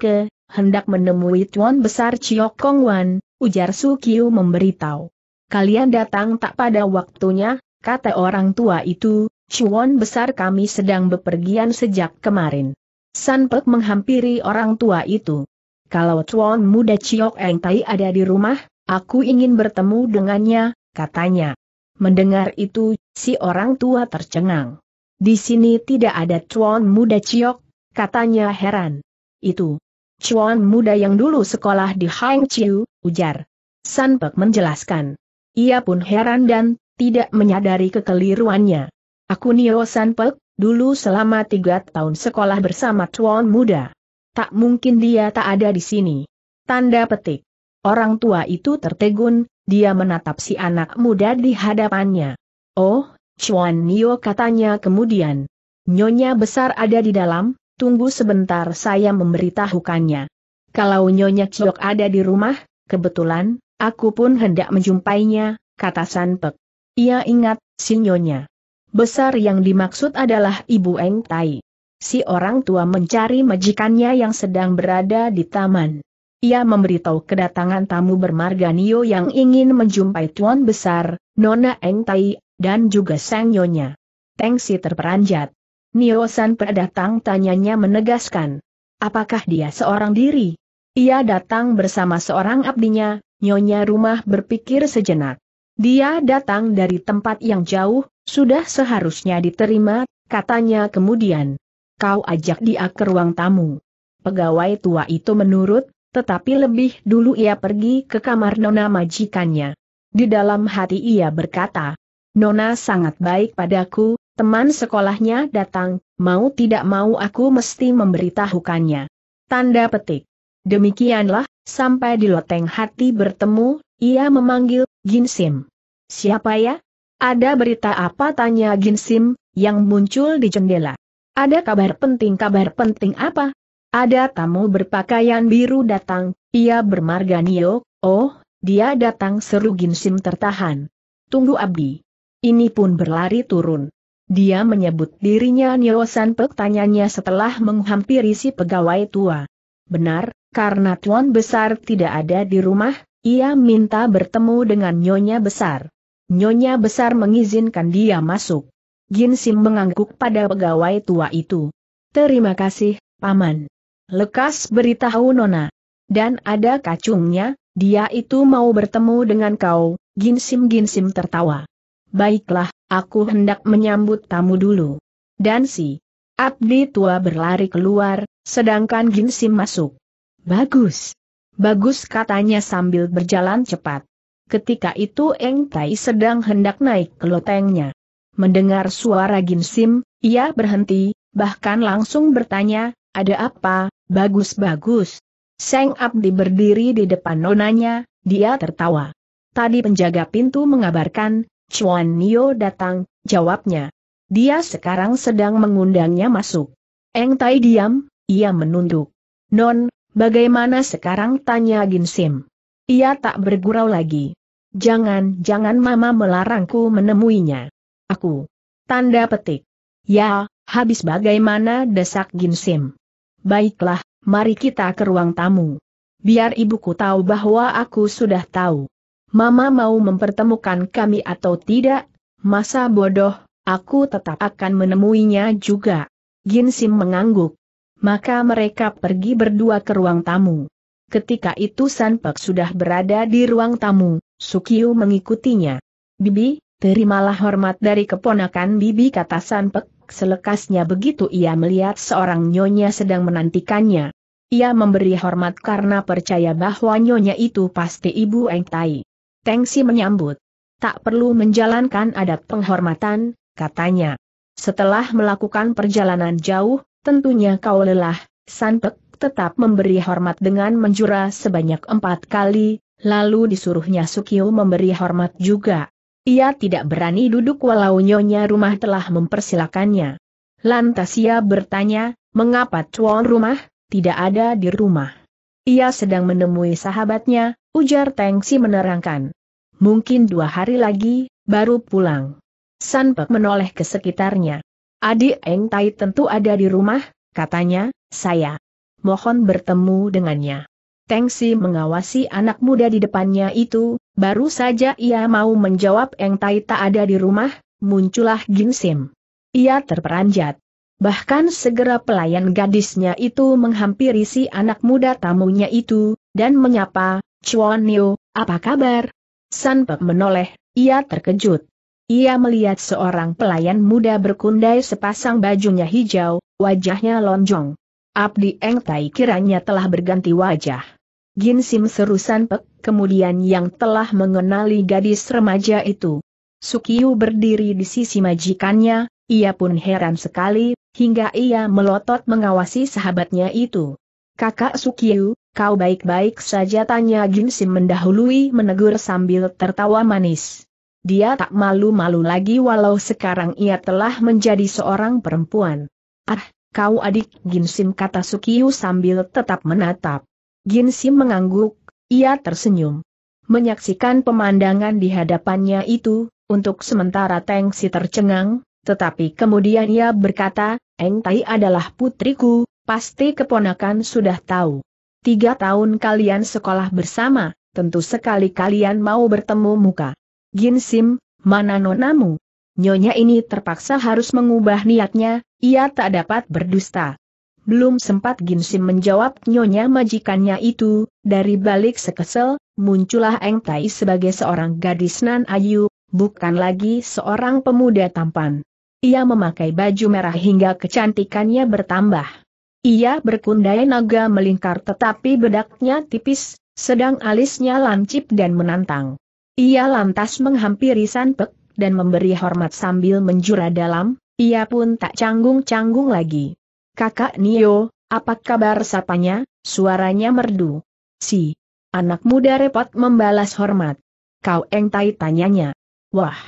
Ke hendak menemui Tuan Besar Chiok Kong Wan, ujar Su Kiu memberitahu. Kalian datang tak pada waktunya, kata orang tua itu, Chuan Besar kami sedang bepergian sejak kemarin. Sanpek menghampiri orang tua itu kalau tuan muda Chiok Eng Tai ada di rumah, aku ingin bertemu dengannya, katanya. Mendengar itu, si orang tua tercengang. Di sini tidak ada tuan muda Chiok, katanya heran. Itu, Chuan muda yang dulu sekolah di Hang Chiu, ujar. San Pek menjelaskan. Ia pun heran dan tidak menyadari kekeliruannya. Aku Nio San Pek, dulu selama tiga tahun sekolah bersama Chuan muda. Tak mungkin dia tak ada di sini. Tanda petik. Orang tua itu tertegun, dia menatap si anak muda di hadapannya. Oh, Chuan Nio katanya kemudian. Nyonya besar ada di dalam, tunggu sebentar saya memberitahukannya. Kalau Nyonya Chiok ada di rumah, kebetulan, aku pun hendak menjumpainya, kata Sanpek. Ia ingat, si Nyonya. Besar yang dimaksud adalah Ibu Eng Tai si orang tua mencari majikannya yang sedang berada di taman. Ia memberitahu kedatangan tamu bermarga Nio yang ingin menjumpai Tuan Besar, Nona Eng Tai, dan juga Sang Nyonya. Teng Si terperanjat. Nio San pendatang tanyanya menegaskan. Apakah dia seorang diri? Ia datang bersama seorang abdinya, Nyonya rumah berpikir sejenak. Dia datang dari tempat yang jauh, sudah seharusnya diterima, katanya kemudian kau ajak dia ke ruang tamu. Pegawai tua itu menurut, tetapi lebih dulu ia pergi ke kamar nona majikannya. Di dalam hati ia berkata, Nona sangat baik padaku, teman sekolahnya datang, mau tidak mau aku mesti memberitahukannya. Tanda petik. Demikianlah, sampai di loteng hati bertemu, ia memanggil, Ginsim. Siapa ya? Ada berita apa tanya Ginsim, yang muncul di jendela. Ada kabar penting kabar penting apa? Ada tamu berpakaian biru datang, ia bermarga Nio, oh, dia datang seru Ginsim tertahan. Tunggu Abdi. Ini pun berlari turun. Dia menyebut dirinya Nio Sanpek tanyanya setelah menghampiri si pegawai tua. Benar, karena Tuan Besar tidak ada di rumah, ia minta bertemu dengan Nyonya Besar. Nyonya Besar mengizinkan dia masuk. Jin Sim mengangguk pada pegawai tua itu. Terima kasih, Paman. Lekas beritahu Nona. Dan ada kacungnya, dia itu mau bertemu dengan kau, Ginsim Ginsim tertawa. Baiklah, aku hendak menyambut tamu dulu. Dan si Abdi tua berlari keluar, sedangkan Ginsim masuk. Bagus. Bagus katanya sambil berjalan cepat. Ketika itu Eng Tai sedang hendak naik ke lotengnya. Mendengar suara Ginsim, ia berhenti, bahkan langsung bertanya, ada apa, bagus-bagus. Seng Abdi berdiri di depan nonanya, dia tertawa. Tadi penjaga pintu mengabarkan, Chuan Nio datang, jawabnya. Dia sekarang sedang mengundangnya masuk. Eng Tai diam, ia menunduk. Non, bagaimana sekarang tanya Ginsim. Ia tak bergurau lagi. Jangan-jangan mama melarangku menemuinya aku. Tanda petik. Ya, habis bagaimana desak Ginsim. Baiklah, mari kita ke ruang tamu. Biar ibuku tahu bahwa aku sudah tahu. Mama mau mempertemukan kami atau tidak, masa bodoh, aku tetap akan menemuinya juga. Ginsim mengangguk. Maka mereka pergi berdua ke ruang tamu. Ketika itu Sanpek sudah berada di ruang tamu, Sukiu mengikutinya. Bibi, Terimalah hormat dari keponakan bibi kata Sanpek, selekasnya begitu ia melihat seorang nyonya sedang menantikannya. Ia memberi hormat karena percaya bahwa nyonya itu pasti ibu Eng Tai. Tengsi menyambut. Tak perlu menjalankan adat penghormatan, katanya. Setelah melakukan perjalanan jauh, tentunya kau lelah, Sanpek tetap memberi hormat dengan menjura sebanyak empat kali, lalu disuruhnya Sukio memberi hormat juga. Ia tidak berani duduk walau nyonya rumah telah mempersilakannya. Lantas ia bertanya, mengapa tuan rumah, tidak ada di rumah. Ia sedang menemui sahabatnya, ujar Tengsi menerangkan. Mungkin dua hari lagi, baru pulang. Sanpek menoleh ke sekitarnya. Adik Eng Tai tentu ada di rumah, katanya, saya. Mohon bertemu dengannya. Teng mengawasi anak muda di depannya itu, baru saja ia mau menjawab Eng Tai tak ada di rumah, muncullah Gin Sim. Ia terperanjat. Bahkan segera pelayan gadisnya itu menghampiri si anak muda tamunya itu, dan menyapa, Chuan Niu, apa kabar? San Pek menoleh, ia terkejut. Ia melihat seorang pelayan muda berkundai sepasang bajunya hijau, wajahnya lonjong. Abdi Eng Tai kiranya telah berganti wajah. Gin Sim seru Sanpek, kemudian yang telah mengenali gadis remaja itu. Sukiyu berdiri di sisi majikannya, ia pun heran sekali, hingga ia melotot mengawasi sahabatnya itu. Kakak Sukiyu, kau baik-baik saja tanya Gin Sim mendahului menegur sambil tertawa manis. Dia tak malu-malu lagi walau sekarang ia telah menjadi seorang perempuan. Ah, kau adik Ginsim kata Sukiyu sambil tetap menatap. Gin Sim mengangguk, ia tersenyum. Menyaksikan pemandangan di hadapannya itu, untuk sementara Teng Si tercengang, tetapi kemudian ia berkata, Eng Tai adalah putriku, pasti keponakan sudah tahu. Tiga tahun kalian sekolah bersama, tentu sekali kalian mau bertemu muka. Gin Sim, mana nonamu? Nyonya ini terpaksa harus mengubah niatnya, ia tak dapat berdusta. Belum sempat Ginsim menjawab nyonya majikannya itu, dari balik sekesel, muncullah Eng Tai sebagai seorang gadis nan ayu, bukan lagi seorang pemuda tampan. Ia memakai baju merah hingga kecantikannya bertambah. Ia berkundai naga melingkar tetapi bedaknya tipis, sedang alisnya lancip dan menantang. Ia lantas menghampiri Sanpek, dan memberi hormat sambil menjura dalam, ia pun tak canggung-canggung lagi. Kakak Nio, apa kabar sapanya, suaranya merdu. Si. Anak muda repot membalas hormat. Kau engtai tanyanya. Wah.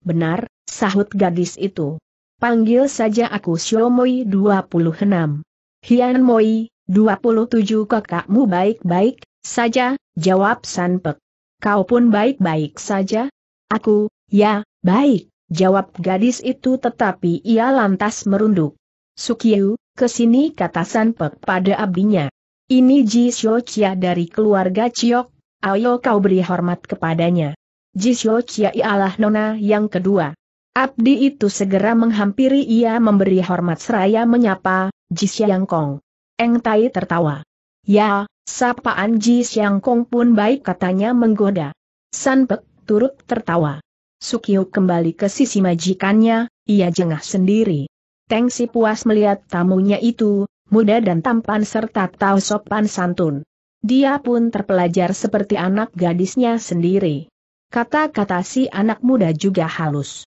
Benar, sahut gadis itu. Panggil saja aku Xiomoi 26. Hian Moi, 27 kakakmu baik-baik saja, jawab Sanpek. Kau pun baik-baik saja? Aku, ya, baik, jawab gadis itu tetapi ia lantas merunduk. Sukiu, ke sini kata San Pek pada abdinya. Ini Ji Xiu Chia dari keluarga Ciok, ayo kau beri hormat kepadanya. Ji Xiu Chia ialah nona yang kedua. Abdi itu segera menghampiri ia memberi hormat seraya menyapa, Ji Xiang Kong. Eng Tai tertawa. Ya, sapaan Ji Xiang Kong pun baik katanya menggoda. San Pek turut tertawa. Sukiu kembali ke sisi majikannya, ia jengah sendiri. Teng Si puas melihat tamunya itu, muda dan tampan serta tahu sopan santun. Dia pun terpelajar seperti anak gadisnya sendiri. Kata-kata si anak muda juga halus.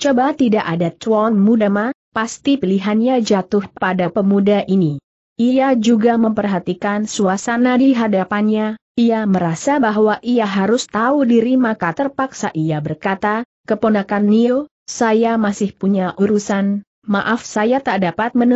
Coba tidak ada cuan muda ma, pasti pilihannya jatuh pada pemuda ini. Ia juga memperhatikan suasana di hadapannya, ia merasa bahwa ia harus tahu diri maka terpaksa ia berkata, keponakan Nio, saya masih punya urusan, maaf saya tak dapat mu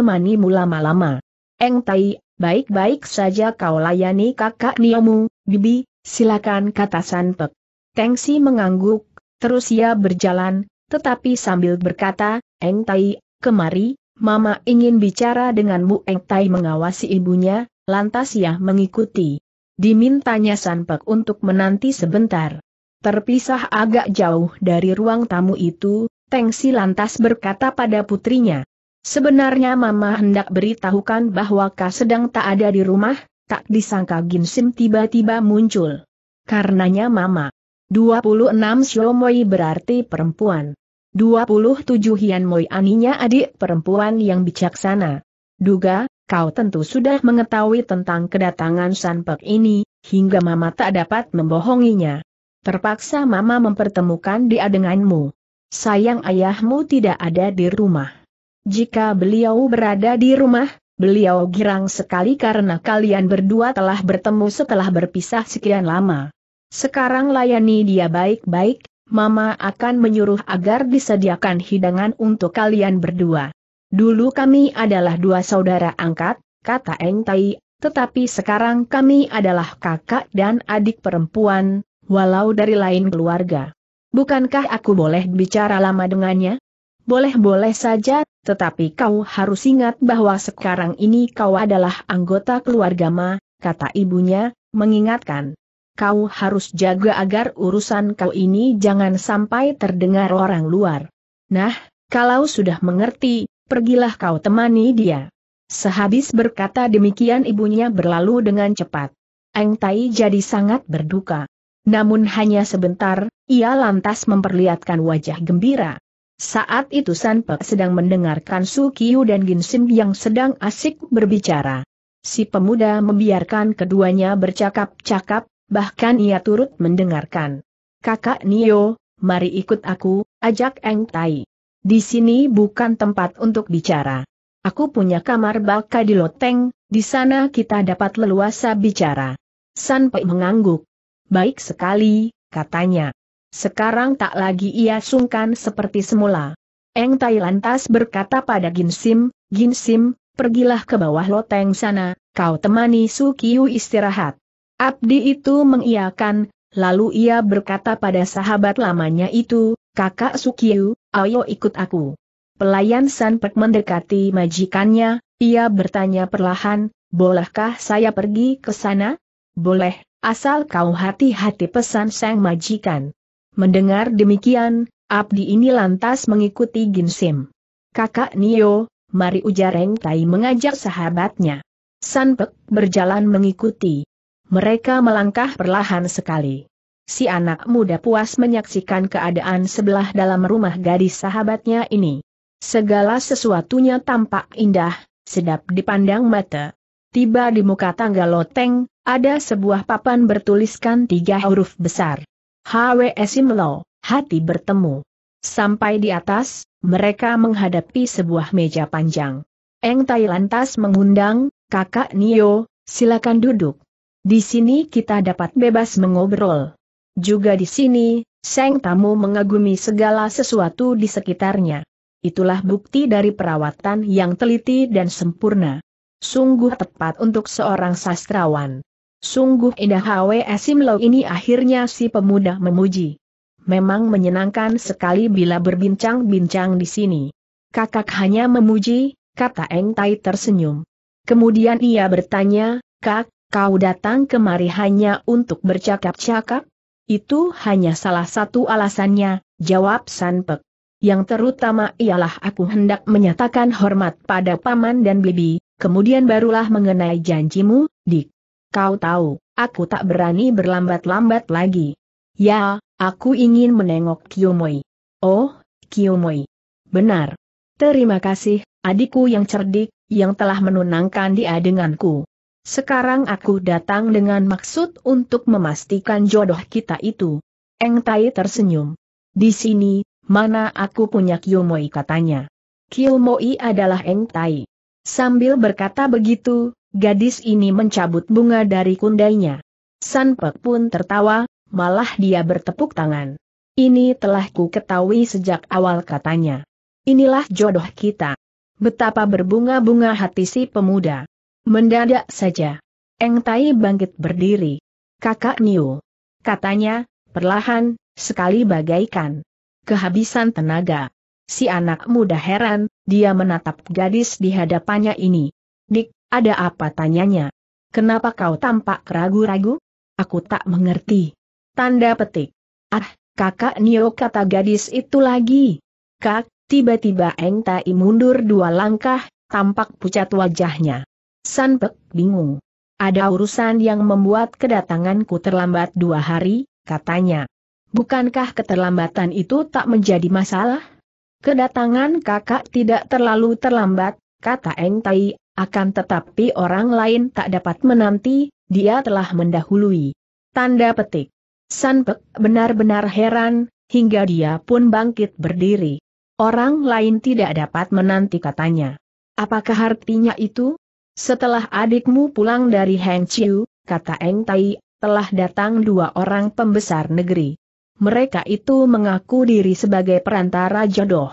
lama-lama. Eng Tai, baik-baik saja kau layani kakak niomu, Bibi, silakan kata Sanpek. Tengsi mengangguk, terus ia berjalan, tetapi sambil berkata, Eng Tai, kemari, Mama ingin bicara denganmu Eng Tai mengawasi ibunya, lantas ia mengikuti. Dimintanya Sanpek untuk menanti sebentar. Terpisah agak jauh dari ruang tamu itu, Tengsi lantas berkata pada putrinya. Sebenarnya Mama hendak beritahukan bahwa Kak sedang tak ada di rumah, tak disangka Ginsim tiba-tiba muncul. Karenanya Mama. 26 Xiaomoi berarti perempuan. 27 Hianmoi aninya adik perempuan yang bijaksana. Duga, kau tentu sudah mengetahui tentang kedatangan Sanpek ini, hingga Mama tak dapat membohonginya. Terpaksa Mama mempertemukan dia denganmu. Sayang ayahmu tidak ada di rumah. Jika beliau berada di rumah, beliau girang sekali karena kalian berdua telah bertemu setelah berpisah sekian lama. Sekarang layani dia baik-baik, Mama akan menyuruh agar disediakan hidangan untuk kalian berdua. Dulu kami adalah dua saudara angkat, kata Eng Tai, tetapi sekarang kami adalah kakak dan adik perempuan, walau dari lain keluarga. Bukankah aku boleh bicara lama dengannya? Boleh-boleh saja, tetapi kau harus ingat bahwa sekarang ini kau adalah anggota keluarga Ma, kata ibunya, mengingatkan. Kau harus jaga agar urusan kau ini jangan sampai terdengar orang luar. Nah, kalau sudah mengerti, pergilah kau temani dia. Sehabis berkata demikian ibunya berlalu dengan cepat. Eng Tai jadi sangat berduka. Namun hanya sebentar, ia lantas memperlihatkan wajah gembira. Saat itu Sanpe sedang mendengarkan Su Kiu dan Ginsim yang sedang asik berbicara. Si pemuda membiarkan keduanya bercakap-cakap, bahkan ia turut mendengarkan. Kakak Nio, mari ikut aku, ajak Eng Tai. Di sini bukan tempat untuk bicara. Aku punya kamar baka di loteng, di sana kita dapat leluasa bicara. Sanpe mengangguk. Baik sekali, katanya. Sekarang tak lagi ia sungkan seperti semula. Eng Tai lantas berkata pada Ginsim, Ginsim, pergilah ke bawah loteng sana, kau temani Sukiu istirahat. Abdi itu mengiakan, lalu ia berkata pada sahabat lamanya itu, kakak Sukiu, ayo ikut aku. Pelayan San Pek mendekati majikannya, ia bertanya perlahan, bolehkah saya pergi ke sana? Boleh, asal kau hati-hati pesan sang majikan. Mendengar demikian, Abdi ini lantas mengikuti Ginsim. Kakak Nio, mari ujar Reng Tai mengajak sahabatnya. Sanpek berjalan mengikuti. Mereka melangkah perlahan sekali. Si anak muda puas menyaksikan keadaan sebelah dalam rumah gadis sahabatnya ini. Segala sesuatunya tampak indah, sedap dipandang mata. Tiba di muka tangga loteng, ada sebuah papan bertuliskan tiga huruf besar. HWS Imlo, hati bertemu. Sampai di atas, mereka menghadapi sebuah meja panjang. Eng Tai lantas mengundang, kakak Nio, silakan duduk. Di sini kita dapat bebas mengobrol. Juga di sini, Seng tamu mengagumi segala sesuatu di sekitarnya. Itulah bukti dari perawatan yang teliti dan sempurna. Sungguh tepat untuk seorang sastrawan. Sungguh indah Hwe lo ini akhirnya si pemuda memuji. Memang menyenangkan sekali bila berbincang-bincang di sini. Kakak hanya memuji, kata Eng Tai tersenyum. Kemudian ia bertanya, Kak, kau datang kemari hanya untuk bercakap-cakap? Itu hanya salah satu alasannya, jawab Sanpek. Yang terutama ialah aku hendak menyatakan hormat pada paman dan bibi, kemudian barulah mengenai janjimu, Dik. Kau tahu, aku tak berani berlambat-lambat lagi. Ya, aku ingin menengok Kiyomoi. Oh, Kiyomoi. Benar. Terima kasih, adikku yang cerdik, yang telah menunangkan dia denganku. Sekarang aku datang dengan maksud untuk memastikan jodoh kita itu. Eng Tai tersenyum. Di sini, mana aku punya Kiyomoi katanya. Kiyomoi adalah Eng Tai. Sambil berkata begitu, gadis ini mencabut bunga dari kundainya. Sanpek pun tertawa, malah dia bertepuk tangan. Ini telah ku ketahui sejak awal katanya. Inilah jodoh kita. Betapa berbunga-bunga hati si pemuda. Mendadak saja. Eng Tai bangkit berdiri. Kakak Niu. Katanya, perlahan, sekali bagaikan. Kehabisan tenaga. Si anak muda heran, dia menatap gadis di hadapannya ini. Dik, ada apa tanyanya? Kenapa kau tampak ragu-ragu? Aku tak mengerti. Tanda petik. Ah, kakak Nio kata gadis itu lagi. Kak, tiba-tiba Eng Tai mundur dua langkah, tampak pucat wajahnya. Sanpek bingung. Ada urusan yang membuat kedatanganku terlambat dua hari, katanya. Bukankah keterlambatan itu tak menjadi masalah? Kedatangan kakak tidak terlalu terlambat, kata Eng Tai akan tetapi orang lain tak dapat menanti, dia telah mendahului. Tanda petik. Sanpek benar-benar heran, hingga dia pun bangkit berdiri. Orang lain tidak dapat menanti katanya. Apakah artinya itu? Setelah adikmu pulang dari Heng Chiu, kata Eng Tai, telah datang dua orang pembesar negeri. Mereka itu mengaku diri sebagai perantara jodoh.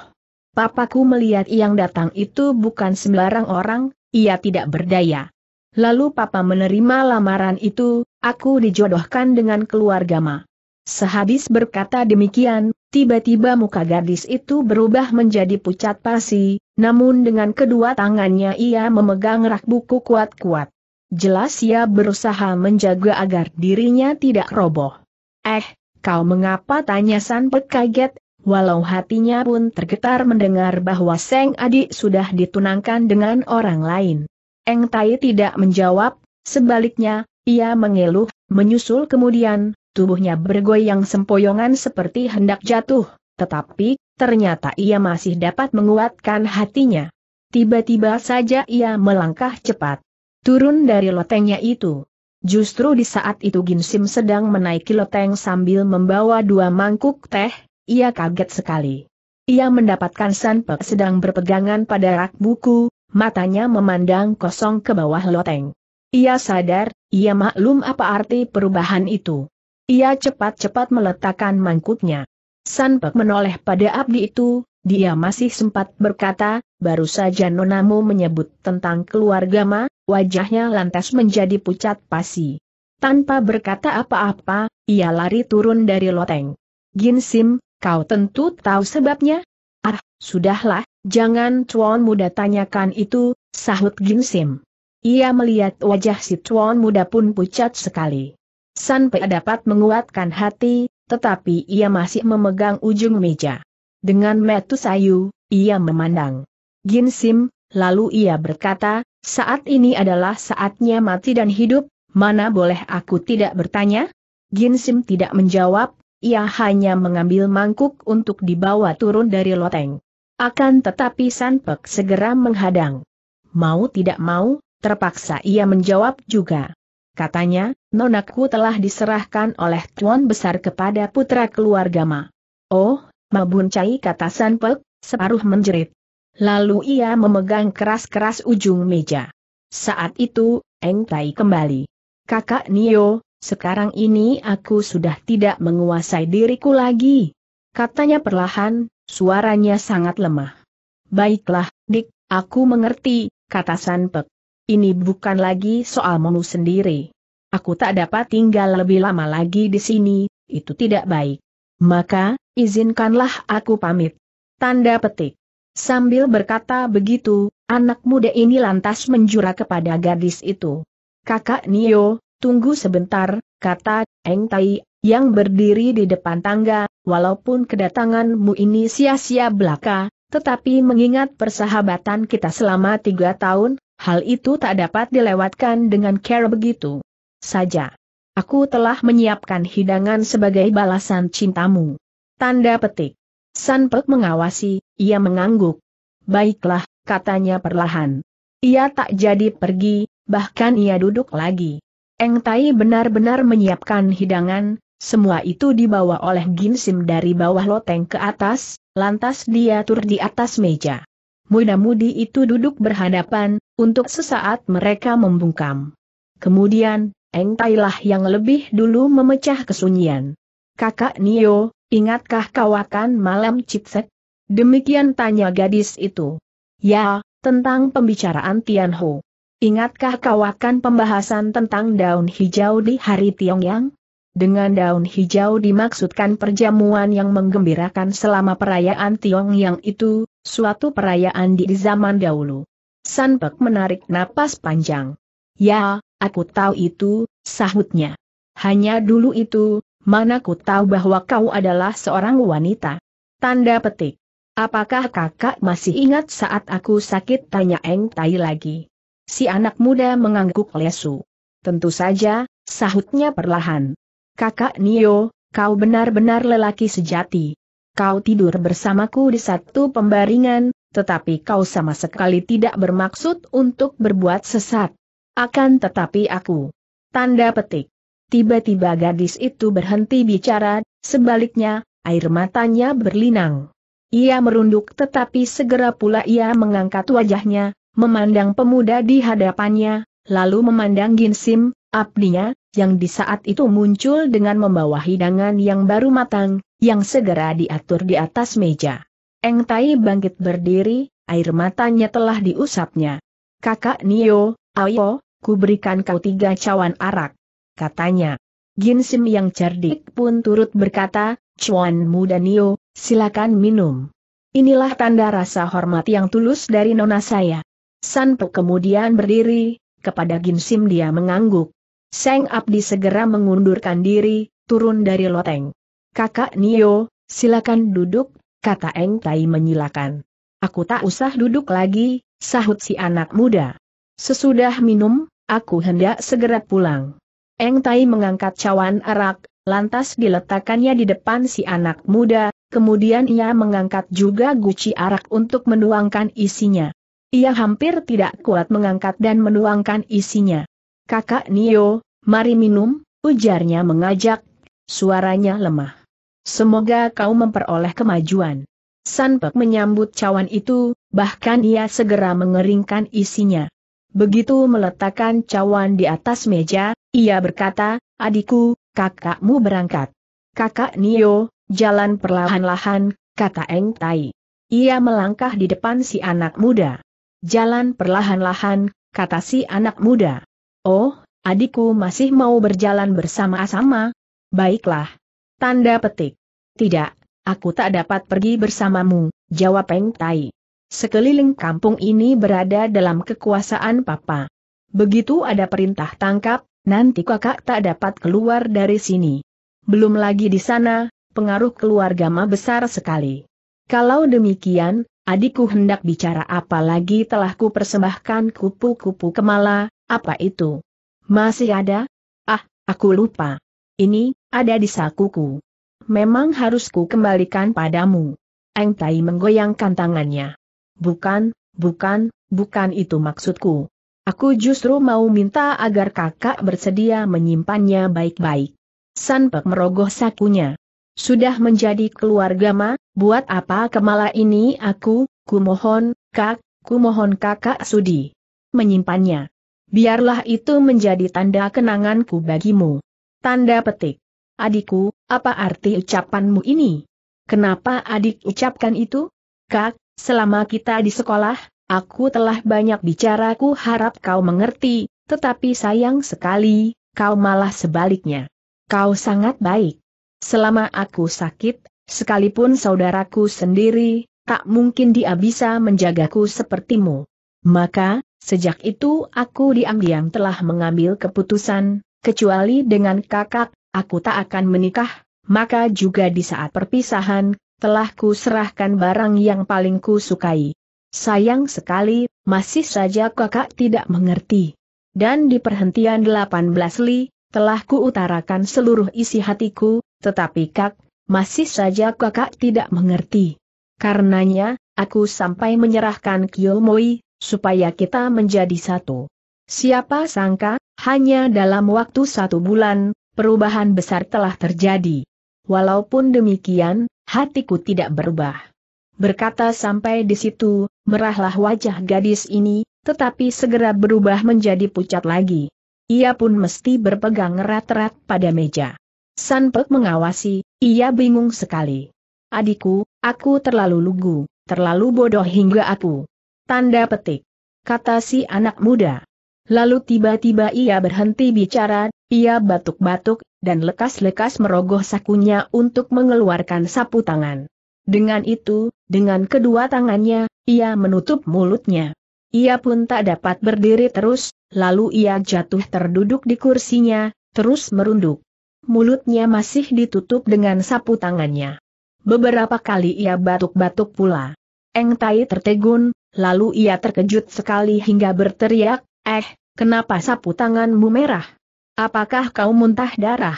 Papaku melihat yang datang itu bukan sembarang orang, ia tidak berdaya. Lalu papa menerima lamaran itu, aku dijodohkan dengan keluarga ma. Sehabis berkata demikian, tiba-tiba muka gadis itu berubah menjadi pucat pasi, namun dengan kedua tangannya ia memegang rak buku kuat-kuat. Jelas ia berusaha menjaga agar dirinya tidak roboh. Eh, kau mengapa tanya Sanpet kaget, Walau hatinya pun tergetar mendengar bahwa Seng Adik sudah ditunangkan dengan orang lain. Eng Tai tidak menjawab, sebaliknya, ia mengeluh, menyusul kemudian, tubuhnya bergoyang sempoyongan seperti hendak jatuh, tetapi, ternyata ia masih dapat menguatkan hatinya. Tiba-tiba saja ia melangkah cepat. Turun dari lotengnya itu. Justru di saat itu Ginsim sedang menaiki loteng sambil membawa dua mangkuk teh, ia kaget sekali. Ia mendapatkan Sanpek sedang berpegangan pada rak buku, matanya memandang kosong ke bawah loteng. Ia sadar, ia maklum apa arti perubahan itu. Ia cepat-cepat meletakkan mangkuknya. Sanpek menoleh pada abdi itu, dia masih sempat berkata, baru saja nonamu menyebut tentang keluarga ma, wajahnya lantas menjadi pucat pasi. Tanpa berkata apa-apa, ia lari turun dari loteng. Gin Sim, Kau tentu tahu sebabnya? Ah, sudahlah, jangan tuan muda tanyakan itu, sahut Ginsim. Ia melihat wajah si tuan muda pun pucat sekali. Sanpe dapat menguatkan hati, tetapi ia masih memegang ujung meja. Dengan metu sayu, ia memandang. Ginsim, lalu ia berkata, saat ini adalah saatnya mati dan hidup, mana boleh aku tidak bertanya? Ginsim tidak menjawab, ia hanya mengambil mangkuk untuk dibawa turun dari loteng. Akan tetapi Sanpek segera menghadang. Mau tidak mau, terpaksa ia menjawab juga. Katanya, nonakku telah diserahkan oleh tuan besar kepada putra keluarga Ma. Oh, Mabuncai kata Sanpek, separuh menjerit. Lalu ia memegang keras-keras ujung meja. Saat itu, Eng Tai kembali. Kakak Nio, sekarang ini aku sudah tidak menguasai diriku lagi. Katanya perlahan, suaranya sangat lemah. Baiklah, dik, aku mengerti, kata Sanpek. Ini bukan lagi soal memu sendiri. Aku tak dapat tinggal lebih lama lagi di sini, itu tidak baik. Maka, izinkanlah aku pamit. Tanda petik. Sambil berkata begitu, anak muda ini lantas menjura kepada gadis itu. Kakak Nio, Tunggu sebentar, kata Eng Tai, yang berdiri di depan tangga, walaupun kedatanganmu ini sia-sia belaka, tetapi mengingat persahabatan kita selama tiga tahun, hal itu tak dapat dilewatkan dengan care begitu saja. Aku telah menyiapkan hidangan sebagai balasan cintamu. Tanda petik. Sanpek mengawasi, ia mengangguk. Baiklah, katanya perlahan. Ia tak jadi pergi, bahkan ia duduk lagi. Eng Tai benar-benar menyiapkan hidangan, semua itu dibawa oleh Ginsim dari bawah loteng ke atas, lantas diatur di atas meja. Muda-mudi itu duduk berhadapan, untuk sesaat mereka membungkam. Kemudian, Eng Tai lah yang lebih dulu memecah kesunyian. Kakak Nio, ingatkah kau akan malam chipset? Demikian tanya gadis itu. Ya, tentang pembicaraan Tian Ho. Ingatkah kau akan pembahasan tentang daun hijau di hari Tiongyang? Dengan daun hijau dimaksudkan perjamuan yang menggembirakan selama perayaan Tiongyang itu, suatu perayaan di zaman dahulu. Sanpek menarik napas panjang. Ya, aku tahu itu, sahutnya. Hanya dulu itu, mana ku tahu bahwa kau adalah seorang wanita. Tanda petik. Apakah kakak masih ingat saat aku sakit? Tanya Eng Tai lagi. Si anak muda mengangguk lesu. Tentu saja, sahutnya perlahan. Kakak Nio, kau benar-benar lelaki sejati. Kau tidur bersamaku di satu pembaringan, tetapi kau sama sekali tidak bermaksud untuk berbuat sesat. Akan tetapi aku. Tanda petik. Tiba-tiba gadis itu berhenti bicara, sebaliknya, air matanya berlinang. Ia merunduk tetapi segera pula ia mengangkat wajahnya, memandang pemuda di hadapannya, lalu memandang Ginsim, abdinya, yang di saat itu muncul dengan membawa hidangan yang baru matang, yang segera diatur di atas meja. Eng Tai bangkit berdiri, air matanya telah diusapnya. Kakak Nio, ayo, kuberikan kau tiga cawan arak. Katanya. Ginsim yang cerdik pun turut berkata, Cuan Muda Nio, silakan minum. Inilah tanda rasa hormat yang tulus dari nona saya. Sanpo kemudian berdiri, kepada Ginsim dia mengangguk. Seng Abdi segera mengundurkan diri, turun dari loteng. Kakak Nio, silakan duduk, kata Eng Tai menyilakan. Aku tak usah duduk lagi, sahut si anak muda. Sesudah minum, aku hendak segera pulang. Eng Tai mengangkat cawan arak, lantas diletakkannya di depan si anak muda, kemudian ia mengangkat juga guci arak untuk menuangkan isinya. Ia hampir tidak kuat mengangkat dan menuangkan isinya. Kakak Nio, mari minum, ujarnya mengajak, suaranya lemah. Semoga kau memperoleh kemajuan. Sanpek menyambut cawan itu, bahkan ia segera mengeringkan isinya. Begitu meletakkan cawan di atas meja, ia berkata, adikku, kakakmu berangkat. Kakak Nio, jalan perlahan-lahan, kata Eng Tai. Ia melangkah di depan si anak muda. Jalan perlahan-lahan, kata si anak muda. Oh, adikku masih mau berjalan bersama-sama? Baiklah. Tanda petik. Tidak, aku tak dapat pergi bersamamu, jawab Peng Tai. Sekeliling kampung ini berada dalam kekuasaan papa. Begitu ada perintah tangkap, nanti kakak tak dapat keluar dari sini. Belum lagi di sana, pengaruh keluarga ma besar sekali. Kalau demikian, adikku hendak bicara apa lagi telah ku persembahkan kupu-kupu kemala, apa itu? Masih ada? Ah, aku lupa. Ini, ada di sakuku. Memang harus ku kembalikan padamu. Eng Tai menggoyangkan tangannya. Bukan, bukan, bukan itu maksudku. Aku justru mau minta agar kakak bersedia menyimpannya baik-baik. Sanpek merogoh sakunya. Sudah menjadi keluarga mah? Buat apa kemala ini aku, kumohon, kak, kumohon kakak sudi. Menyimpannya. Biarlah itu menjadi tanda kenanganku bagimu. Tanda petik. Adikku, apa arti ucapanmu ini? Kenapa adik ucapkan itu? Kak, selama kita di sekolah, aku telah banyak bicara ku harap kau mengerti, tetapi sayang sekali, kau malah sebaliknya. Kau sangat baik. Selama aku sakit, Sekalipun saudaraku sendiri, tak mungkin dia bisa menjagaku sepertimu. Maka, sejak itu aku diam-diam telah mengambil keputusan, kecuali dengan kakak, aku tak akan menikah, maka juga di saat perpisahan, telah ku serahkan barang yang paling ku sukai. Sayang sekali, masih saja kakak tidak mengerti. Dan di perhentian 18 li, telah ku utarakan seluruh isi hatiku, tetapi kak, masih saja kakak tidak mengerti. Karenanya, aku sampai menyerahkan Kiyomoi, supaya kita menjadi satu. Siapa sangka, hanya dalam waktu satu bulan, perubahan besar telah terjadi. Walaupun demikian, hatiku tidak berubah. Berkata sampai di situ, merahlah wajah gadis ini, tetapi segera berubah menjadi pucat lagi. Ia pun mesti berpegang erat-erat pada meja. Sanpek mengawasi, ia bingung sekali. Adikku, aku terlalu lugu, terlalu bodoh hingga aku. Tanda petik. Kata si anak muda. Lalu tiba-tiba ia berhenti bicara, ia batuk-batuk, dan lekas-lekas merogoh sakunya untuk mengeluarkan sapu tangan. Dengan itu, dengan kedua tangannya, ia menutup mulutnya. Ia pun tak dapat berdiri terus, lalu ia jatuh terduduk di kursinya, terus merunduk mulutnya masih ditutup dengan sapu tangannya. Beberapa kali ia batuk-batuk pula. Eng Tai tertegun, lalu ia terkejut sekali hingga berteriak, Eh, kenapa sapu tanganmu merah? Apakah kau muntah darah?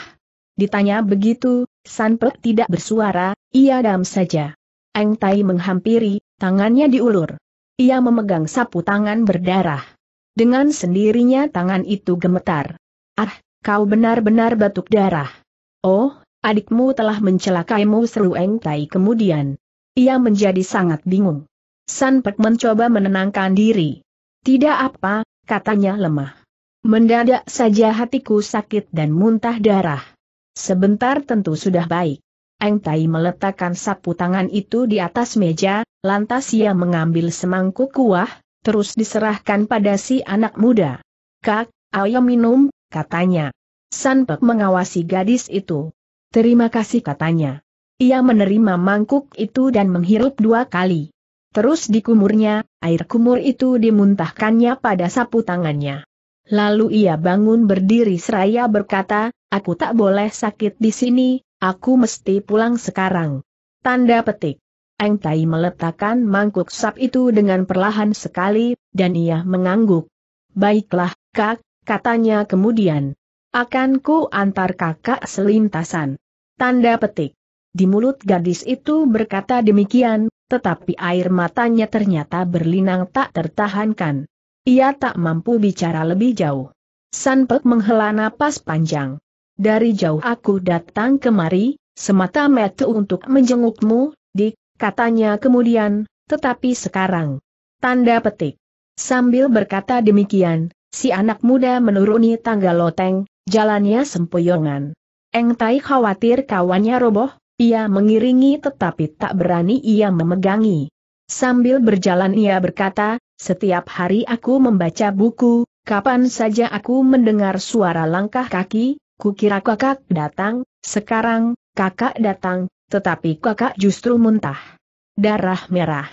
Ditanya begitu, Sanpek tidak bersuara, ia dam saja. Eng Tai menghampiri, tangannya diulur. Ia memegang sapu tangan berdarah. Dengan sendirinya tangan itu gemetar. Ah, kau benar-benar batuk darah. Oh, adikmu telah mencelakaimu seru Eng Tai kemudian. Ia menjadi sangat bingung. San Pek mencoba menenangkan diri. Tidak apa, katanya lemah. Mendadak saja hatiku sakit dan muntah darah. Sebentar tentu sudah baik. Eng Tai meletakkan sapu tangan itu di atas meja, lantas ia mengambil semangkuk kuah, terus diserahkan pada si anak muda. Kak, ayo minum, katanya. Sanpek mengawasi gadis itu. Terima kasih katanya. Ia menerima mangkuk itu dan menghirup dua kali. Terus dikumurnya, air kumur itu dimuntahkannya pada sapu tangannya. Lalu ia bangun berdiri seraya berkata, aku tak boleh sakit di sini, aku mesti pulang sekarang. Tanda petik. Eng Tai meletakkan mangkuk sap itu dengan perlahan sekali, dan ia mengangguk. Baiklah, kak, katanya kemudian. Akan ku antar kakak selintasan. Tanda petik. Di mulut gadis itu berkata demikian, tetapi air matanya ternyata berlinang tak tertahankan. Ia tak mampu bicara lebih jauh. Sanpek menghela napas panjang. Dari jauh aku datang kemari, semata-mata untuk menjengukmu, dik, katanya kemudian, tetapi sekarang. Tanda petik. Sambil berkata demikian, si anak muda menuruni tangga loteng, Jalannya sempoyongan. Eng Tai khawatir kawannya roboh, ia mengiringi tetapi tak berani ia memegangi. Sambil berjalan ia berkata, setiap hari aku membaca buku, kapan saja aku mendengar suara langkah kaki, kukira kakak datang, sekarang, kakak datang, tetapi kakak justru muntah. Darah merah.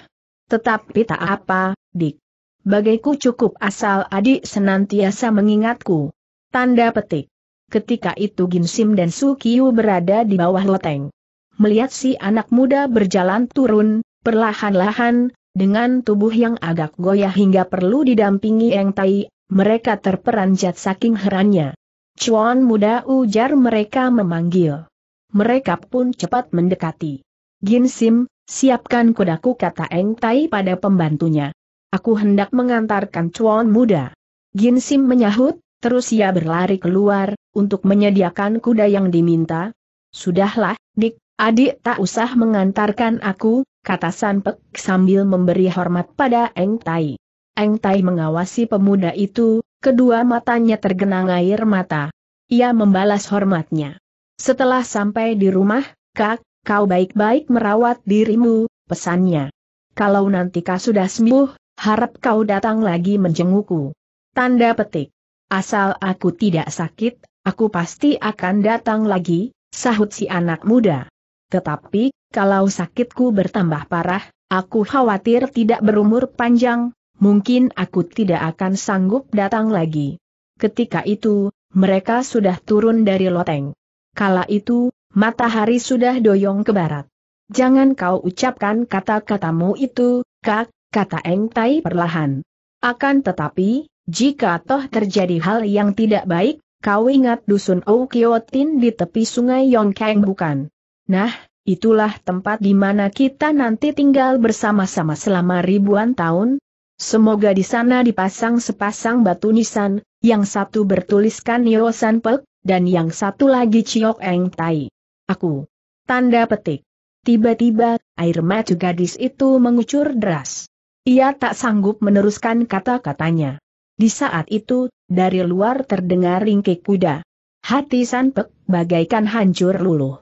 Tetapi tak apa, dik. Bagiku cukup asal adik senantiasa mengingatku. Tanda petik. Ketika itu Ginsim dan Sukiu berada di bawah loteng. Melihat si anak muda berjalan turun, perlahan-lahan, dengan tubuh yang agak goyah hingga perlu didampingi Eng Tai, mereka terperanjat saking herannya. Cuan muda ujar mereka memanggil. Mereka pun cepat mendekati. Ginsim, siapkan kudaku kata Eng Tai pada pembantunya. Aku hendak mengantarkan cuan muda. Ginsim menyahut, Terus ia berlari keluar, untuk menyediakan kuda yang diminta. Sudahlah, dik, adik tak usah mengantarkan aku, kata Sanpek sambil memberi hormat pada Eng Tai. Eng Tai mengawasi pemuda itu, kedua matanya tergenang air mata. Ia membalas hormatnya. Setelah sampai di rumah, kak, kau baik-baik merawat dirimu, pesannya. Kalau nanti kau sudah sembuh, harap kau datang lagi menjengukku. Tanda petik. Asal aku tidak sakit, aku pasti akan datang lagi, sahut si anak muda. Tetapi, kalau sakitku bertambah parah, aku khawatir tidak berumur panjang, mungkin aku tidak akan sanggup datang lagi. Ketika itu, mereka sudah turun dari loteng. Kala itu, matahari sudah doyong ke barat. Jangan kau ucapkan kata-katamu itu, Kak, kata Eng Tai perlahan. Akan tetapi, jika toh terjadi hal yang tidak baik, kau ingat dusun Oukiotin di tepi sungai Yongkeng bukan? Nah, itulah tempat di mana kita nanti tinggal bersama-sama selama ribuan tahun. Semoga di sana dipasang sepasang batu nisan, yang satu bertuliskan Yosan Pek, dan yang satu lagi Chiok Eng Tai. Aku. Tanda petik. Tiba-tiba, air mata gadis itu mengucur deras. Ia tak sanggup meneruskan kata-katanya. Di saat itu, dari luar terdengar ringkik kuda. Hati Sanpek bagaikan hancur luluh.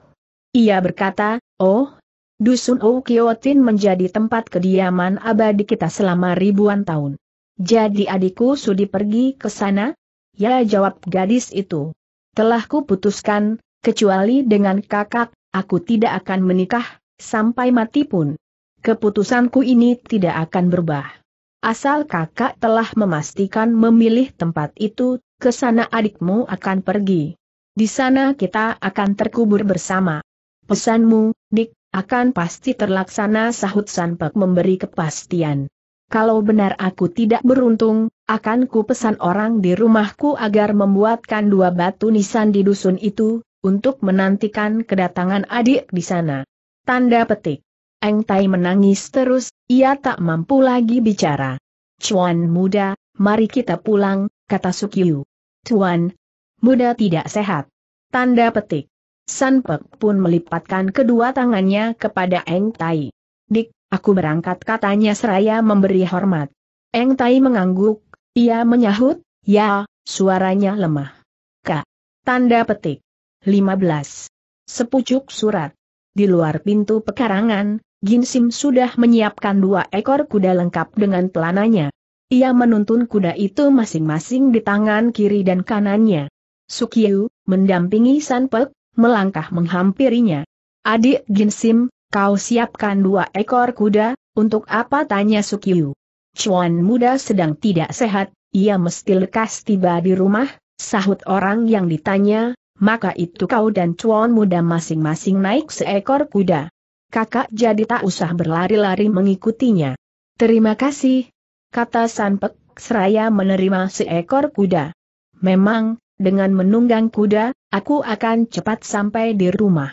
Ia berkata, oh, Dusun Okiotin menjadi tempat kediaman abadi kita selama ribuan tahun. Jadi adikku sudi pergi ke sana? Ya jawab gadis itu. Telah kuputuskan, kecuali dengan kakak, aku tidak akan menikah, sampai mati pun. Keputusanku ini tidak akan berubah. Asal kakak telah memastikan memilih tempat itu, ke sana adikmu akan pergi. Di sana kita akan terkubur bersama. Pesanmu, dik, akan pasti terlaksana sahut Sanpek memberi kepastian. Kalau benar aku tidak beruntung, akan ku pesan orang di rumahku agar membuatkan dua batu nisan di dusun itu, untuk menantikan kedatangan adik di sana. Tanda petik. Eng Tai menangis terus, ia tak mampu lagi bicara. Cuan muda, mari kita pulang, kata Sukyu. Tuan, muda tidak sehat. Tanda petik. Sanpek pun melipatkan kedua tangannya kepada Eng Tai. Dik, aku berangkat katanya seraya memberi hormat. Eng Tai mengangguk, ia menyahut, ya, suaranya lemah. Kak. Tanda petik. 15. Sepucuk surat. Di luar pintu pekarangan, Ginsim sudah menyiapkan dua ekor kuda lengkap dengan pelananya. Ia menuntun kuda itu masing-masing di tangan kiri dan kanannya. Sukiyu, mendampingi Sanpek, melangkah menghampirinya. Adik Ginsim, kau siapkan dua ekor kuda, untuk apa tanya Sukiyu? Chuan muda sedang tidak sehat, ia mesti lekas tiba di rumah, sahut orang yang ditanya, maka itu kau dan Chuan muda masing-masing naik seekor kuda kakak jadi tak usah berlari-lari mengikutinya. Terima kasih, kata Sanpek seraya menerima seekor kuda. Memang, dengan menunggang kuda, aku akan cepat sampai di rumah.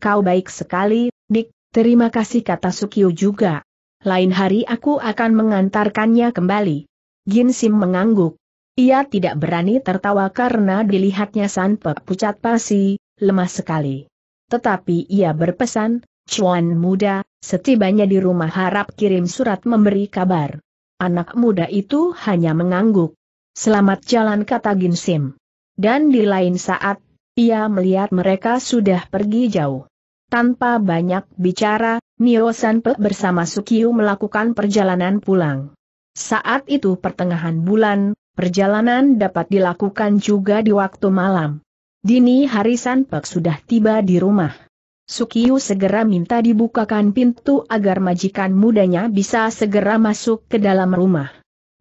Kau baik sekali, Dik, terima kasih kata Sukio juga. Lain hari aku akan mengantarkannya kembali. Ginsim mengangguk. Ia tidak berani tertawa karena dilihatnya Sanpek pucat pasi, lemah sekali. Tetapi ia berpesan, Cuan muda, setibanya di rumah harap kirim surat memberi kabar. Anak muda itu hanya mengangguk. Selamat jalan kata Ginsim. Dan di lain saat, ia melihat mereka sudah pergi jauh. Tanpa banyak bicara, Nio Sanpe bersama Sukiu melakukan perjalanan pulang. Saat itu pertengahan bulan, perjalanan dapat dilakukan juga di waktu malam. Dini hari Sanpek sudah tiba di rumah. Sukiyu segera minta dibukakan pintu agar majikan mudanya bisa segera masuk ke dalam rumah.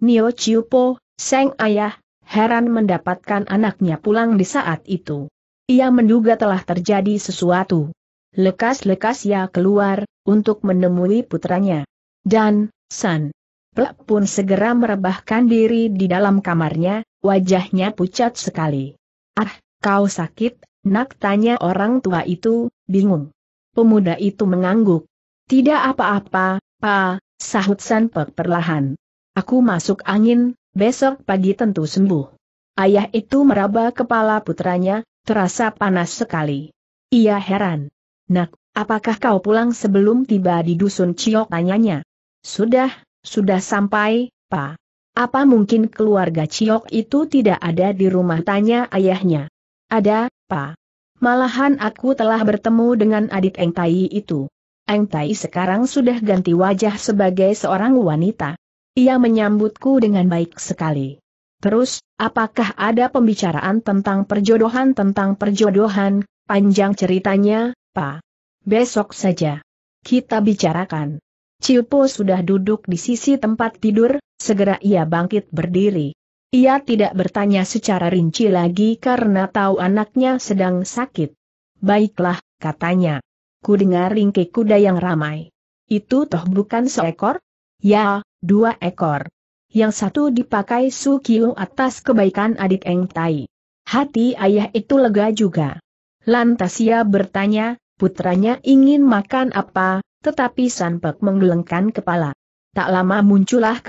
Nio Chiupo, sang ayah, heran mendapatkan anaknya pulang di saat itu. Ia menduga telah terjadi sesuatu. Lekas-lekas ia keluar, untuk menemui putranya. Dan, San. Plek pun segera merebahkan diri di dalam kamarnya, wajahnya pucat sekali. Ah, kau sakit, nak tanya orang tua itu, Bingung. Pemuda itu mengangguk. Tidak apa-apa, Pa, sahut Sanpek perlahan. Aku masuk angin, besok pagi tentu sembuh. Ayah itu meraba kepala putranya, terasa panas sekali. Ia heran. Nak, apakah kau pulang sebelum tiba di dusun Ciok tanyanya? Sudah, sudah sampai, pa. Apa mungkin keluarga Ciok itu tidak ada di rumah tanya ayahnya? Ada, Pak. Malahan aku telah bertemu dengan adik Eng Tai itu. Eng Tai sekarang sudah ganti wajah sebagai seorang wanita. Ia menyambutku dengan baik sekali. Terus, apakah ada pembicaraan tentang perjodohan tentang perjodohan, panjang ceritanya, Pak? Besok saja. Kita bicarakan. Ciupo sudah duduk di sisi tempat tidur, segera ia bangkit berdiri. Ia tidak bertanya secara rinci lagi karena tahu anaknya sedang sakit. Baiklah, katanya. Ku dengar ringkik kuda yang ramai. Itu toh bukan seekor? Ya, dua ekor. Yang satu dipakai Su Kiu atas kebaikan adik Eng Tai. Hati ayah itu lega juga. Lantas ia bertanya, putranya ingin makan apa, tetapi sampai menggelengkan kepala. Tak lama muncullah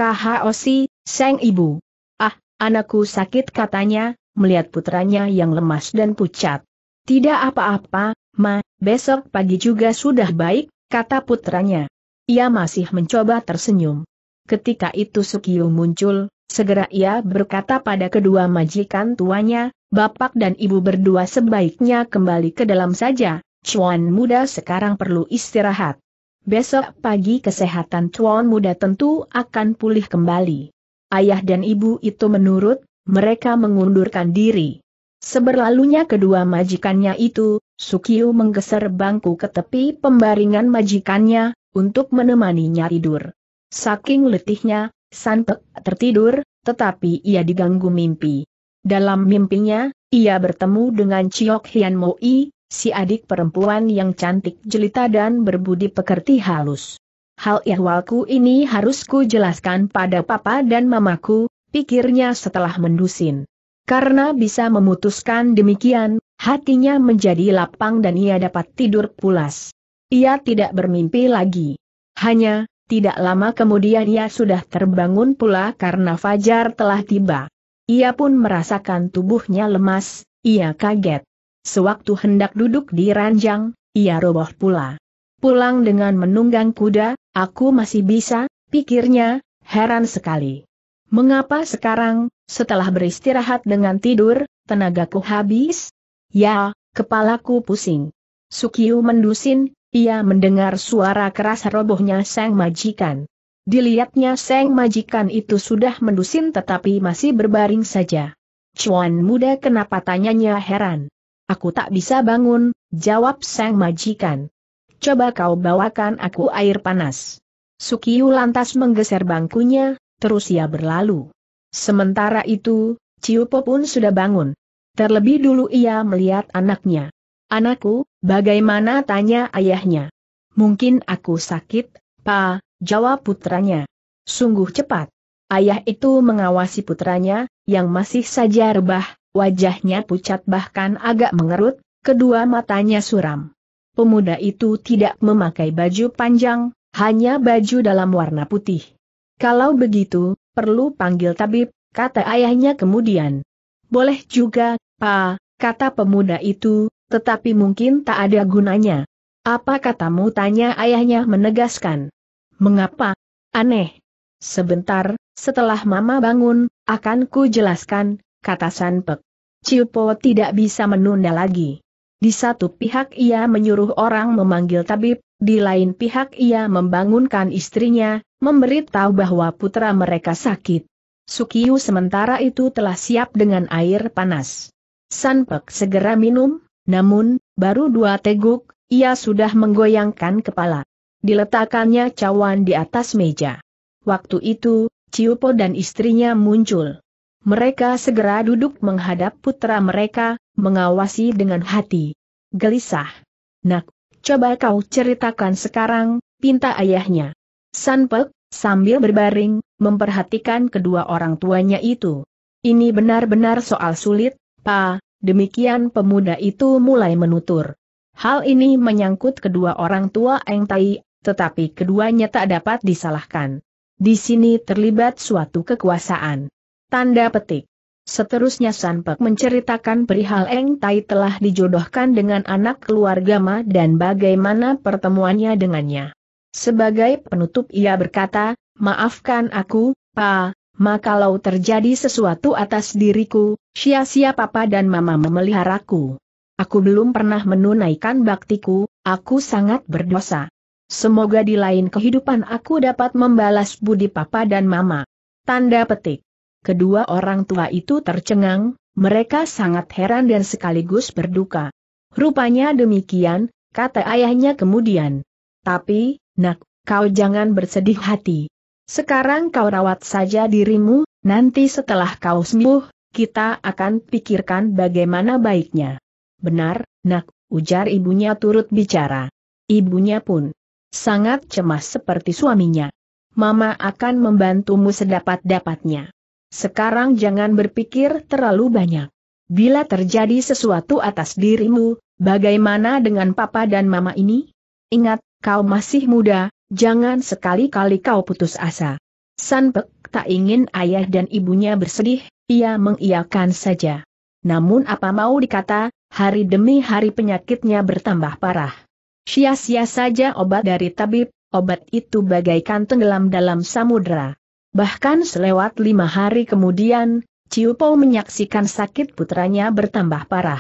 Osi, Seng Ibu. Anakku sakit katanya, melihat putranya yang lemas dan pucat. Tidak apa-apa, Ma, besok pagi juga sudah baik, kata putranya. Ia masih mencoba tersenyum. Ketika itu Sukiyo muncul, segera ia berkata pada kedua majikan tuanya, Bapak dan ibu berdua sebaiknya kembali ke dalam saja, Chuan muda sekarang perlu istirahat. Besok pagi kesehatan Chuan muda tentu akan pulih kembali ayah dan ibu itu menurut, mereka mengundurkan diri. Seberlalunya kedua majikannya itu, Sukiu menggeser bangku ke tepi pembaringan majikannya, untuk menemaninya tidur. Saking letihnya, Santek tertidur, tetapi ia diganggu mimpi. Dalam mimpinya, ia bertemu dengan Chiok Hian Moi, si adik perempuan yang cantik jelita dan berbudi pekerti halus. Hal ihwalku ini harus ku jelaskan pada papa dan mamaku, pikirnya setelah mendusin. Karena bisa memutuskan demikian, hatinya menjadi lapang dan ia dapat tidur pulas. Ia tidak bermimpi lagi. Hanya, tidak lama kemudian ia sudah terbangun pula karena fajar telah tiba. Ia pun merasakan tubuhnya lemas, ia kaget. Sewaktu hendak duduk di ranjang, ia roboh pula pulang dengan menunggang kuda, aku masih bisa, pikirnya, heran sekali. Mengapa sekarang, setelah beristirahat dengan tidur, tenagaku habis? Ya, kepalaku pusing. Sukiu mendusin, ia mendengar suara keras robohnya sang majikan. Dilihatnya sang majikan itu sudah mendusin tetapi masih berbaring saja. Cuan muda kenapa tanyanya heran. Aku tak bisa bangun, jawab sang majikan. Coba kau bawakan aku air panas. Sukiu lantas menggeser bangkunya, terus ia berlalu. Sementara itu, Ciupo pun sudah bangun. Terlebih dulu ia melihat anaknya. Anakku, bagaimana tanya ayahnya? Mungkin aku sakit, Pa, jawab putranya. Sungguh cepat. Ayah itu mengawasi putranya, yang masih saja rebah, wajahnya pucat bahkan agak mengerut, kedua matanya suram. Pemuda itu tidak memakai baju panjang, hanya baju dalam warna putih. Kalau begitu, perlu panggil tabib, kata ayahnya kemudian. Boleh juga, Pa, kata pemuda itu, tetapi mungkin tak ada gunanya. Apa katamu tanya ayahnya menegaskan. Mengapa? Aneh. Sebentar, setelah mama bangun, akan ku jelaskan, kata Sanpek. Ciupo tidak bisa menunda lagi. Di satu pihak ia menyuruh orang memanggil tabib, di lain pihak ia membangunkan istrinya, memberitahu bahwa putra mereka sakit. Sukiyu sementara itu telah siap dengan air panas. Sanpek segera minum, namun, baru dua teguk, ia sudah menggoyangkan kepala. Diletakkannya cawan di atas meja. Waktu itu, Ciupo dan istrinya muncul. Mereka segera duduk menghadap putra mereka, mengawasi dengan hati gelisah. Nak, coba kau ceritakan sekarang, pinta ayahnya. Sanpek, sambil berbaring, memperhatikan kedua orang tuanya itu. Ini benar-benar soal sulit, Pa, demikian pemuda itu mulai menutur. Hal ini menyangkut kedua orang tua Eng Tai, tetapi keduanya tak dapat disalahkan. Di sini terlibat suatu kekuasaan. Tanda petik. Seterusnya Sanpek menceritakan perihal Eng Tai telah dijodohkan dengan anak keluarga Ma dan bagaimana pertemuannya dengannya. Sebagai penutup ia berkata, maafkan aku, Pa, Ma kalau terjadi sesuatu atas diriku, sia-sia Papa dan Mama memeliharaku. Aku belum pernah menunaikan baktiku, aku sangat berdosa. Semoga di lain kehidupan aku dapat membalas budi Papa dan Mama. Tanda petik. Kedua orang tua itu tercengang, mereka sangat heran dan sekaligus berduka. Rupanya demikian, kata ayahnya kemudian. Tapi, nak, kau jangan bersedih hati. Sekarang kau rawat saja dirimu, nanti setelah kau sembuh, kita akan pikirkan bagaimana baiknya. Benar, nak, ujar ibunya turut bicara. Ibunya pun sangat cemas seperti suaminya. Mama akan membantumu sedapat-dapatnya. Sekarang jangan berpikir terlalu banyak. Bila terjadi sesuatu atas dirimu, bagaimana dengan papa dan mama ini? Ingat, kau masih muda, jangan sekali-kali kau putus asa. Sanpek tak ingin ayah dan ibunya bersedih, ia mengiyakan saja. Namun apa mau dikata, hari demi hari penyakitnya bertambah parah. Sia-sia saja obat dari tabib, obat itu bagaikan tenggelam dalam samudera. Bahkan selewat lima hari kemudian, Ciupo menyaksikan sakit putranya bertambah parah.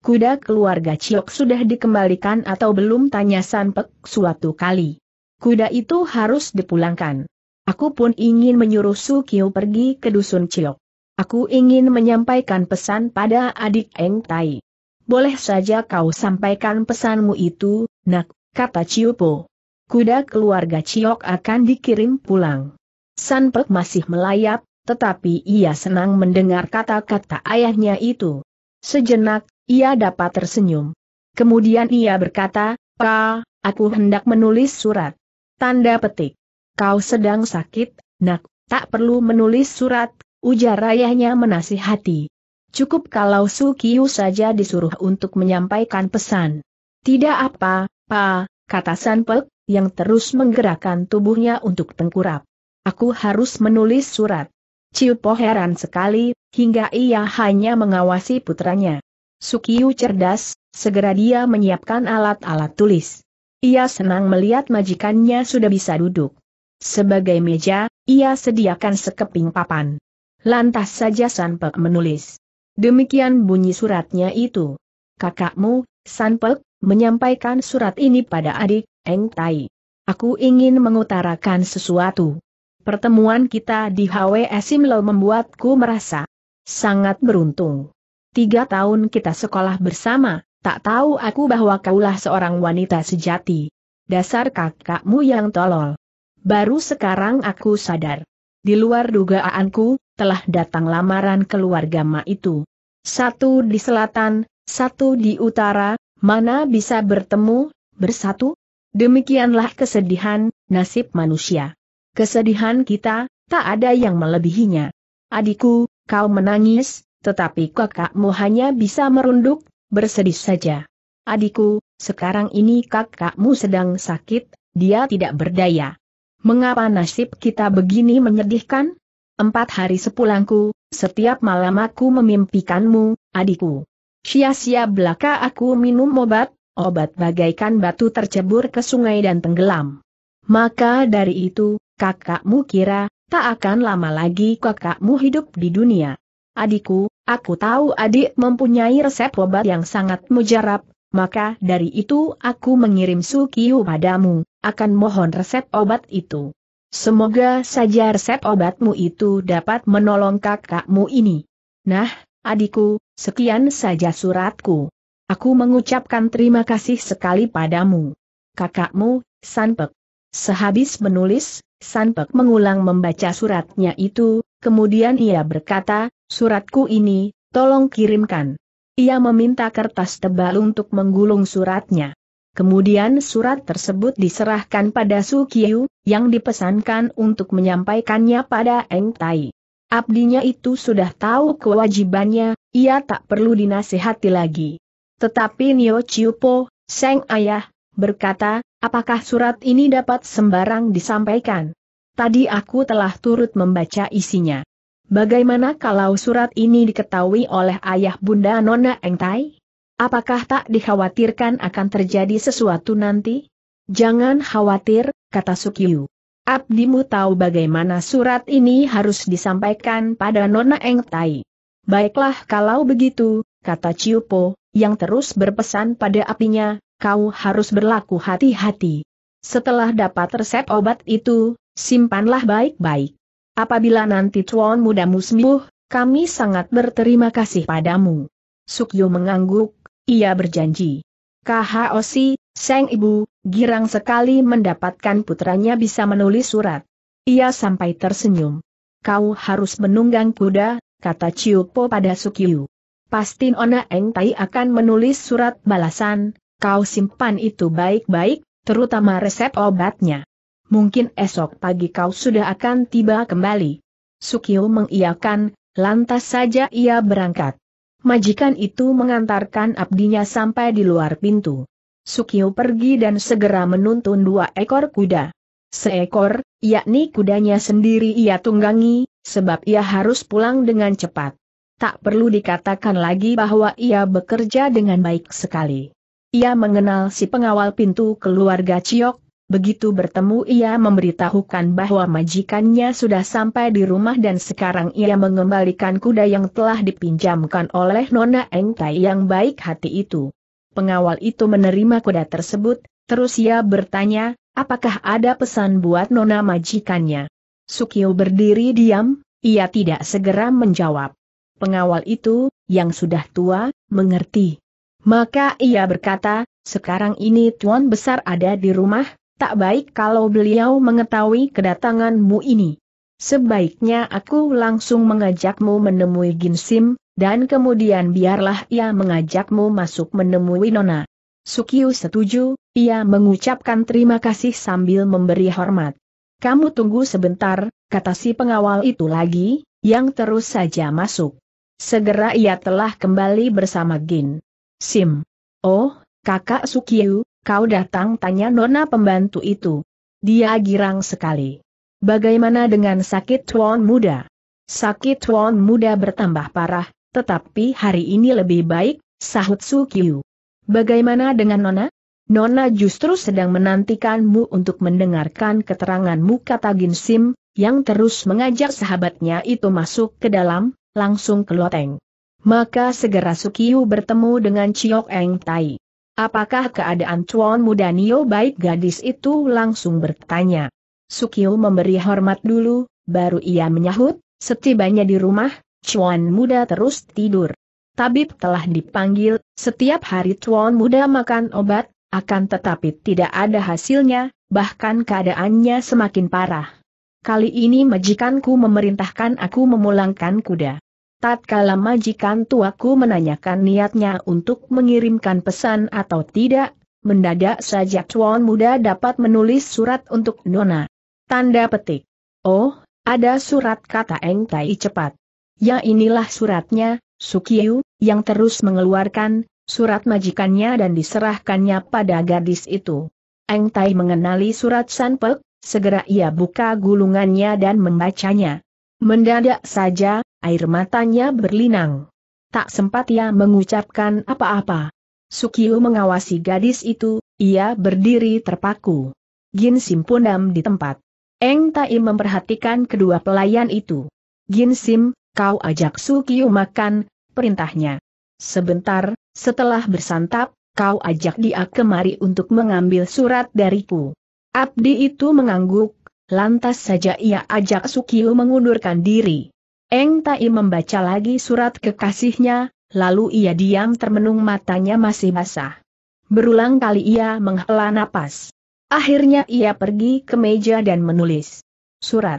Kuda keluarga Ciok sudah dikembalikan atau belum tanya Sanpek suatu kali. Kuda itu harus dipulangkan. Aku pun ingin menyuruh Su Kiu pergi ke dusun Ciok. Aku ingin menyampaikan pesan pada adik Eng Tai. Boleh saja kau sampaikan pesanmu itu, nak, kata Ciupo. Kuda keluarga Ciok akan dikirim pulang. Sanpek masih melayap, tetapi ia senang mendengar kata-kata ayahnya itu. Sejenak, ia dapat tersenyum. Kemudian ia berkata, Pa, aku hendak menulis surat. Tanda petik. Kau sedang sakit, nak, tak perlu menulis surat, ujar ayahnya menasihati. Cukup kalau Sukiu saja disuruh untuk menyampaikan pesan. Tidak apa, Pa, kata Sanpek, yang terus menggerakkan tubuhnya untuk tengkurap aku harus menulis surat. Ciupo heran sekali, hingga ia hanya mengawasi putranya. Sukiyu cerdas, segera dia menyiapkan alat-alat tulis. Ia senang melihat majikannya sudah bisa duduk. Sebagai meja, ia sediakan sekeping papan. Lantas saja Sanpek menulis. Demikian bunyi suratnya itu. Kakakmu, Sanpek, menyampaikan surat ini pada adik, Eng Tai. Aku ingin mengutarakan sesuatu. Pertemuan kita di HWS Simlo membuatku merasa sangat beruntung. Tiga tahun kita sekolah bersama, tak tahu aku bahwa kaulah seorang wanita sejati. Dasar kakakmu yang tolol. Baru sekarang aku sadar. Di luar dugaanku, telah datang lamaran keluarga Ma itu. Satu di selatan, satu di utara, mana bisa bertemu, bersatu? Demikianlah kesedihan, nasib manusia. Kesedihan kita, tak ada yang melebihinya. Adikku, kau menangis, tetapi kakakmu hanya bisa merunduk, bersedih saja. Adikku, sekarang ini kakakmu sedang sakit, dia tidak berdaya. Mengapa nasib kita begini menyedihkan? Empat hari sepulangku, setiap malam aku memimpikanmu, adikku. Sia-sia belaka aku minum obat, obat bagaikan batu tercebur ke sungai dan tenggelam. Maka dari itu, kakakmu kira, tak akan lama lagi kakakmu hidup di dunia. Adikku, aku tahu adik mempunyai resep obat yang sangat mujarab, maka dari itu aku mengirim Sukiu padamu, akan mohon resep obat itu. Semoga saja resep obatmu itu dapat menolong kakakmu ini. Nah, adikku, sekian saja suratku. Aku mengucapkan terima kasih sekali padamu. Kakakmu, Sanpek. Sehabis menulis, Sanpek mengulang membaca suratnya itu, kemudian ia berkata, suratku ini, tolong kirimkan. Ia meminta kertas tebal untuk menggulung suratnya. Kemudian surat tersebut diserahkan pada Su Kiyu, yang dipesankan untuk menyampaikannya pada Eng Tai. Abdinya itu sudah tahu kewajibannya, ia tak perlu dinasehati lagi. Tetapi Nio Chiupo, Seng ayah, berkata, Apakah surat ini dapat sembarang disampaikan? Tadi aku telah turut membaca isinya. Bagaimana kalau surat ini diketahui oleh ayah bunda Nona Engtai? Apakah tak dikhawatirkan akan terjadi sesuatu nanti? Jangan khawatir, kata Sukyu. Abdimu tahu bagaimana surat ini harus disampaikan pada Nona Engtai. Baiklah kalau begitu, kata Ciupo, yang terus berpesan pada apinya, kau harus berlaku hati-hati. Setelah dapat resep obat itu, simpanlah baik-baik. Apabila nanti tuan mudamu sembuh, kami sangat berterima kasih padamu. Sukyo mengangguk, ia berjanji. Kahaosi, Seng Ibu, girang sekali mendapatkan putranya bisa menulis surat. Ia sampai tersenyum. Kau harus menunggang kuda, kata Ciupo pada Sukyu. Pasti Ona Eng Tai akan menulis surat balasan, Kau simpan itu baik-baik, terutama resep obatnya. Mungkin esok pagi kau sudah akan tiba kembali. Sukio mengiyakan, lantas saja ia berangkat. Majikan itu mengantarkan abdinya sampai di luar pintu. Sukio pergi dan segera menuntun dua ekor kuda. Seekor, yakni kudanya sendiri ia tunggangi, sebab ia harus pulang dengan cepat. Tak perlu dikatakan lagi bahwa ia bekerja dengan baik sekali. Ia mengenal si pengawal pintu keluarga Ciok, begitu bertemu ia memberitahukan bahwa majikannya sudah sampai di rumah dan sekarang ia mengembalikan kuda yang telah dipinjamkan oleh Nona Eng Tai yang baik hati itu. Pengawal itu menerima kuda tersebut, terus ia bertanya, apakah ada pesan buat Nona majikannya. Sukio berdiri diam, ia tidak segera menjawab. Pengawal itu, yang sudah tua, mengerti. Maka ia berkata, sekarang ini Tuan Besar ada di rumah, tak baik kalau beliau mengetahui kedatanganmu ini. Sebaiknya aku langsung mengajakmu menemui Ginsim, dan kemudian biarlah ia mengajakmu masuk menemui Nona. Sukiu setuju, ia mengucapkan terima kasih sambil memberi hormat. Kamu tunggu sebentar, kata si pengawal itu lagi, yang terus saja masuk. Segera ia telah kembali bersama Gin. Sim. Oh, kakak Sukiyu, kau datang tanya nona pembantu itu. Dia girang sekali. Bagaimana dengan sakit tuan muda? Sakit tuan muda bertambah parah, tetapi hari ini lebih baik, sahut Sukiyu. Bagaimana dengan nona? Nona justru sedang menantikanmu untuk mendengarkan keteranganmu kata Sim, yang terus mengajak sahabatnya itu masuk ke dalam, langsung ke loteng. Maka segera Sukiu bertemu dengan Chiok Eng Tai. Apakah keadaan Chuan muda Nio baik gadis itu langsung bertanya. Sukiu memberi hormat dulu, baru ia menyahut, setibanya di rumah, Chuan Muda terus tidur. Tabib telah dipanggil, setiap hari Chuan Muda makan obat, akan tetapi tidak ada hasilnya, bahkan keadaannya semakin parah. Kali ini majikanku memerintahkan aku memulangkan kuda. Tatkala majikan tuaku menanyakan niatnya untuk mengirimkan pesan atau tidak, mendadak saja tuan muda dapat menulis surat untuk Nona. Tanda petik. Oh, ada surat kata Eng Tai cepat. Ya inilah suratnya, Sukiyu, yang terus mengeluarkan surat majikannya dan diserahkannya pada gadis itu. Eng Tai mengenali surat Sanpek, segera ia buka gulungannya dan membacanya. Mendadak saja, Air matanya berlinang. Tak sempat ia mengucapkan apa-apa. Sukio mengawasi gadis itu, ia berdiri terpaku. Gin Sim pundam di tempat. Eng Tai memperhatikan kedua pelayan itu. Gin Sim, kau ajak Sukio makan, perintahnya. Sebentar, setelah bersantap, kau ajak dia kemari untuk mengambil surat dariku. Abdi itu mengangguk, lantas saja ia ajak Sukio mengundurkan diri. Eng Tai membaca lagi surat kekasihnya, lalu ia diam termenung matanya masih basah. Berulang kali ia menghela napas. Akhirnya ia pergi ke meja dan menulis surat.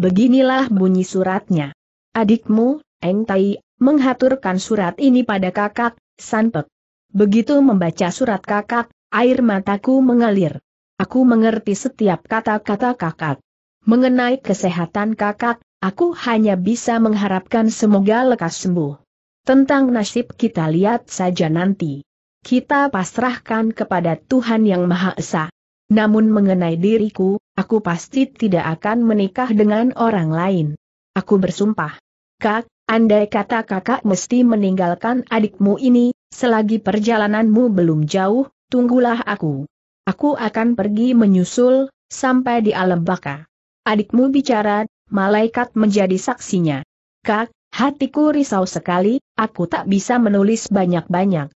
Beginilah bunyi suratnya. Adikmu, Eng Tai, menghaturkan surat ini pada kakak, Sanpek. Begitu membaca surat kakak, air mataku mengalir. Aku mengerti setiap kata-kata kakak. Mengenai kesehatan kakak, Aku hanya bisa mengharapkan semoga lekas sembuh. Tentang nasib kita lihat saja nanti. Kita pasrahkan kepada Tuhan Yang Maha Esa. Namun mengenai diriku, aku pasti tidak akan menikah dengan orang lain. Aku bersumpah. Kak, andai kata kakak mesti meninggalkan adikmu ini, selagi perjalananmu belum jauh, tunggulah aku. Aku akan pergi menyusul, sampai di alam baka. Adikmu bicara, Malaikat menjadi saksinya. Kak, hatiku risau sekali, aku tak bisa menulis banyak-banyak.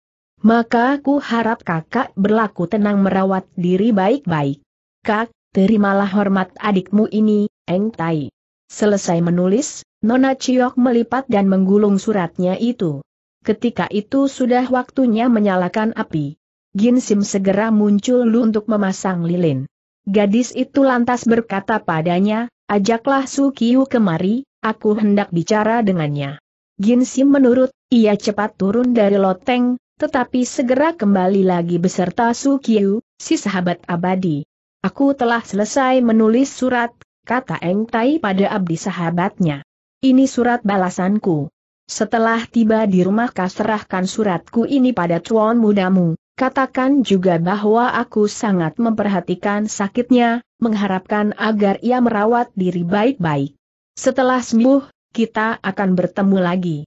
Maka aku harap kakak berlaku tenang merawat diri baik-baik. Kak, terimalah hormat adikmu ini, Eng Tai. Selesai menulis, Nona Ciok melipat dan menggulung suratnya itu. Ketika itu sudah waktunya menyalakan api. Gin Sim segera muncul lu untuk memasang lilin. Gadis itu lantas berkata padanya, Ajaklah Su Kiu kemari, aku hendak bicara dengannya. Gin Sim menurut, ia cepat turun dari loteng, tetapi segera kembali lagi beserta Su Kiu, si sahabat abadi. Aku telah selesai menulis surat, kata Eng Tai pada abdi sahabatnya. Ini surat balasanku. Setelah tiba di rumah kau suratku ini pada tuan mudamu, Katakan juga bahwa aku sangat memperhatikan sakitnya, mengharapkan agar ia merawat diri baik-baik. Setelah sembuh, kita akan bertemu lagi.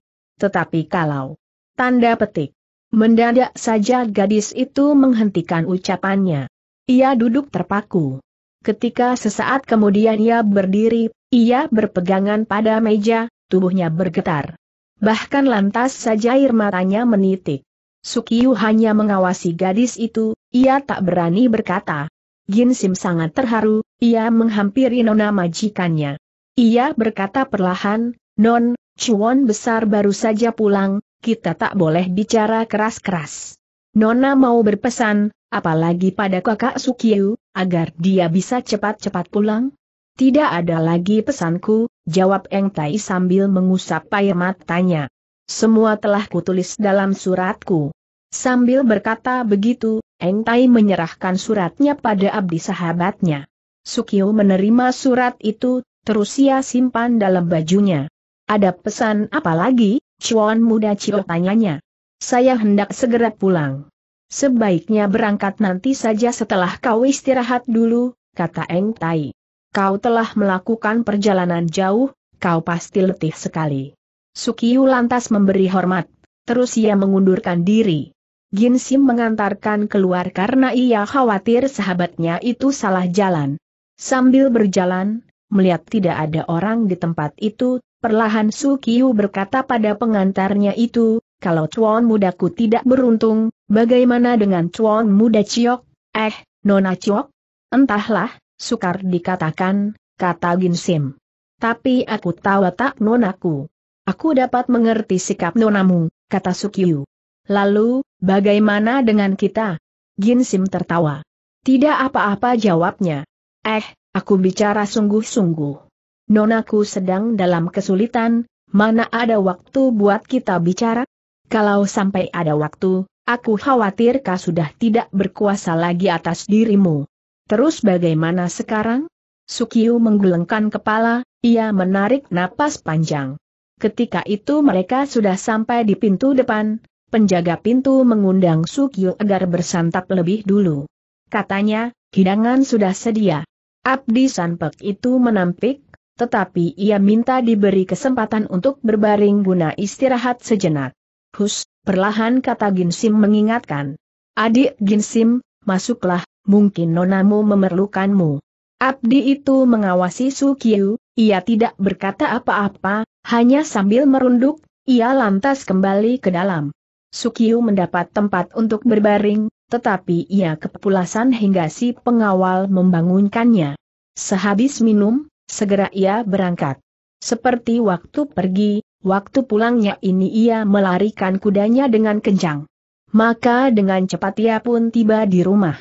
Tetapi kalau tanda petik, mendadak saja gadis itu menghentikan ucapannya. Ia duduk terpaku. Ketika sesaat kemudian ia berdiri, ia berpegangan pada meja, tubuhnya bergetar. Bahkan lantas saja air matanya menitik. Sukiyu hanya mengawasi gadis itu, ia tak berani berkata. Ginsim Sim sangat terharu, ia menghampiri nona majikannya. Ia berkata perlahan, Non, Chuan besar baru saja pulang, kita tak boleh bicara keras-keras. Nona mau berpesan, apalagi pada kakak Sukiyu, agar dia bisa cepat-cepat pulang? Tidak ada lagi pesanku, jawab Eng Tai sambil mengusap air matanya semua telah kutulis dalam suratku. Sambil berkata begitu, Eng Tai menyerahkan suratnya pada abdi sahabatnya. Sukio menerima surat itu, terus ia simpan dalam bajunya. Ada pesan apa lagi, Chuan muda Cio tanyanya. Saya hendak segera pulang. Sebaiknya berangkat nanti saja setelah kau istirahat dulu, kata Eng Tai. Kau telah melakukan perjalanan jauh, kau pasti letih sekali. Sukiyu lantas memberi hormat. Terus ia mengundurkan diri. Ginsim mengantarkan keluar karena ia khawatir sahabatnya itu salah jalan. Sambil berjalan, melihat tidak ada orang di tempat itu, perlahan Sukiyu berkata pada pengantarnya itu, kalau cuan mudaku tidak beruntung, bagaimana dengan cuan muda Ciok? Eh, Nona Ciok? Entahlah, sukar dikatakan, kata Ginsim. Tapi aku tahu tak nonaku. Aku dapat mengerti sikap nonamu, kata Sukyu. Lalu, bagaimana dengan kita? Ginsim tertawa. Tidak apa-apa jawabnya. Eh, aku bicara sungguh-sungguh. Nonaku sedang dalam kesulitan, mana ada waktu buat kita bicara? Kalau sampai ada waktu, aku khawatir kau sudah tidak berkuasa lagi atas dirimu. Terus bagaimana sekarang? Sukiyu menggelengkan kepala, ia menarik napas panjang. Ketika itu mereka sudah sampai di pintu depan, penjaga pintu mengundang Sukyo agar bersantap lebih dulu. Katanya, hidangan sudah sedia. Abdi Sanpek itu menampik, tetapi ia minta diberi kesempatan untuk berbaring guna istirahat sejenak. Hus, perlahan kata Ginsim mengingatkan. Adik Ginsim, masuklah, mungkin nonamu memerlukanmu. Abdi itu mengawasi Sukyu, ia tidak berkata apa-apa, hanya sambil merunduk, ia lantas kembali ke dalam. Sukiu mendapat tempat untuk berbaring, tetapi ia kepulasan hingga si pengawal membangunkannya. Sehabis minum, segera ia berangkat. Seperti waktu pergi, waktu pulangnya ini ia melarikan kudanya dengan kencang. Maka dengan cepat ia pun tiba di rumah.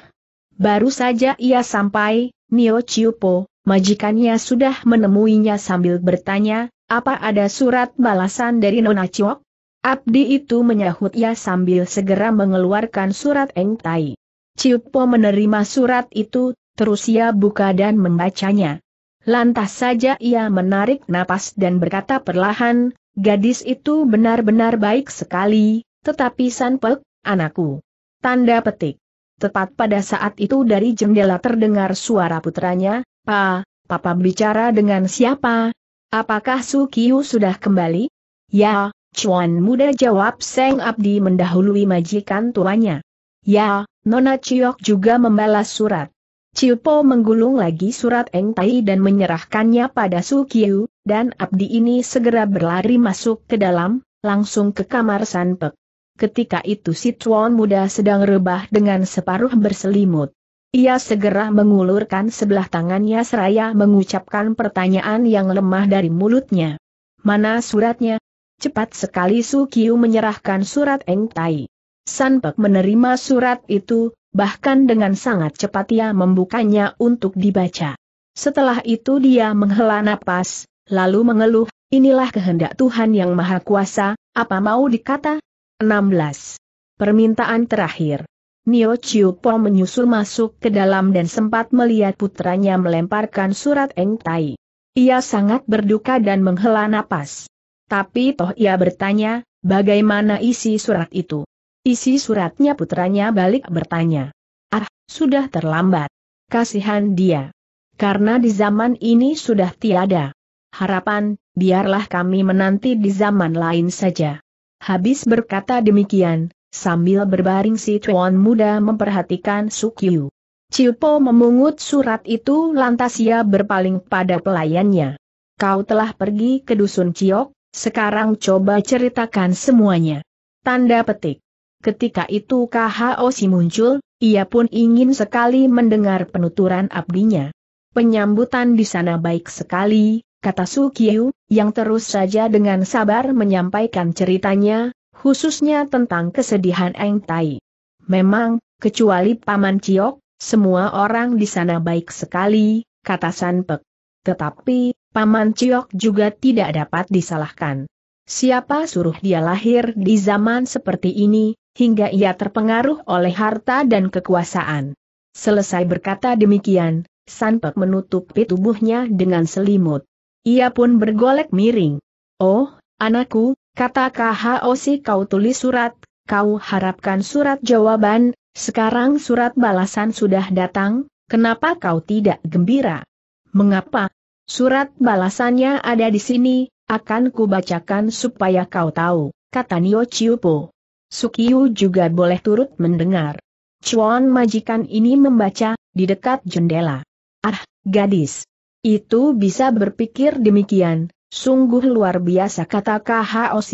Baru saja ia sampai, Nio Chiupo, majikannya sudah menemuinya sambil bertanya, apa ada surat balasan dari Nona Chok? Abdi itu menyahut ya sambil segera mengeluarkan surat Eng Tai. Ciupo menerima surat itu, terus ia buka dan membacanya. Lantas saja ia menarik napas dan berkata perlahan, gadis itu benar-benar baik sekali, tetapi Sanpek, anakku. Tanda petik. Tepat pada saat itu dari jendela terdengar suara putranya, Pa, Papa bicara dengan siapa, Apakah Su Kiu sudah kembali? Ya, Chuan muda jawab Seng Abdi mendahului majikan tuanya. Ya, Nona Ciok juga membalas surat. Cilpo menggulung lagi surat Eng Tai dan menyerahkannya pada Su Kiu, dan Abdi ini segera berlari masuk ke dalam, langsung ke kamar Sanpek. Ketika itu si Chuan muda sedang rebah dengan separuh berselimut. Ia segera mengulurkan sebelah tangannya seraya mengucapkan pertanyaan yang lemah dari mulutnya. Mana suratnya? Cepat sekali Su Kiu menyerahkan surat Eng Tai. San Pek menerima surat itu, bahkan dengan sangat cepat ia membukanya untuk dibaca. Setelah itu dia menghela napas, lalu mengeluh, inilah kehendak Tuhan yang Maha Kuasa, apa mau dikata? 16. Permintaan terakhir Nio Chiu Po menyusul masuk ke dalam dan sempat melihat putranya melemparkan surat Eng Tai. Ia sangat berduka dan menghela napas. Tapi toh ia bertanya, bagaimana isi surat itu? Isi suratnya putranya balik bertanya. Ah, sudah terlambat. Kasihan dia. Karena di zaman ini sudah tiada harapan, biarlah kami menanti di zaman lain saja. Habis berkata demikian, Sambil berbaring si Tuan muda memperhatikan Ciu Ciupo memungut surat itu lantas ia berpaling pada pelayannya. Kau telah pergi ke dusun Ciok, sekarang coba ceritakan semuanya. Tanda petik. Ketika itu Si muncul, ia pun ingin sekali mendengar penuturan abdinya. Penyambutan di sana baik sekali, kata Su Sukyu, yang terus saja dengan sabar menyampaikan ceritanya, khususnya tentang kesedihan Eng Tai. Memang, kecuali Paman Ciok, semua orang di sana baik sekali, kata San Sanpek. Tetapi, Paman Ciok juga tidak dapat disalahkan. Siapa suruh dia lahir di zaman seperti ini, hingga ia terpengaruh oleh harta dan kekuasaan. Selesai berkata demikian, San Sanpek menutupi tubuhnya dengan selimut. Ia pun bergolek miring. Oh, anakku, Kata KHOC kau tulis surat, kau harapkan surat jawaban, sekarang surat balasan sudah datang, kenapa kau tidak gembira? Mengapa? Surat balasannya ada di sini, akan kubacakan supaya kau tahu, kata Nio Chiupo. Sukiyu juga boleh turut mendengar. Chuan majikan ini membaca, di dekat jendela. Ah, gadis. Itu bisa berpikir demikian, Sungguh luar biasa kata KHOC.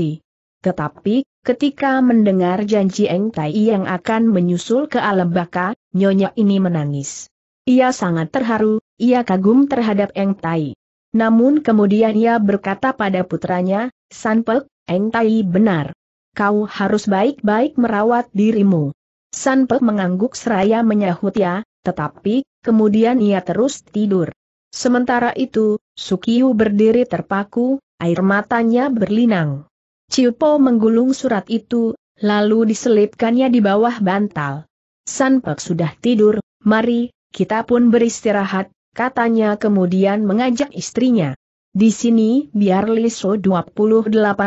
Tetapi, ketika mendengar janji Eng Tai yang akan menyusul ke alam baka, nyonya ini menangis. Ia sangat terharu, ia kagum terhadap Eng Tai. Namun kemudian ia berkata pada putranya, Sanpek, Eng Tai benar. Kau harus baik-baik merawat dirimu. Sanpek mengangguk seraya menyahut ya, tetapi, kemudian ia terus tidur. Sementara itu, Sukiu berdiri terpaku, air matanya berlinang. Ciupo menggulung surat itu, lalu diselipkannya di bawah bantal. Sanpek sudah tidur, mari, kita pun beristirahat, katanya kemudian mengajak istrinya. Di sini biar Liso 28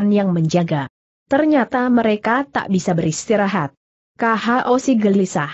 yang menjaga. Ternyata mereka tak bisa beristirahat. KHO si gelisah.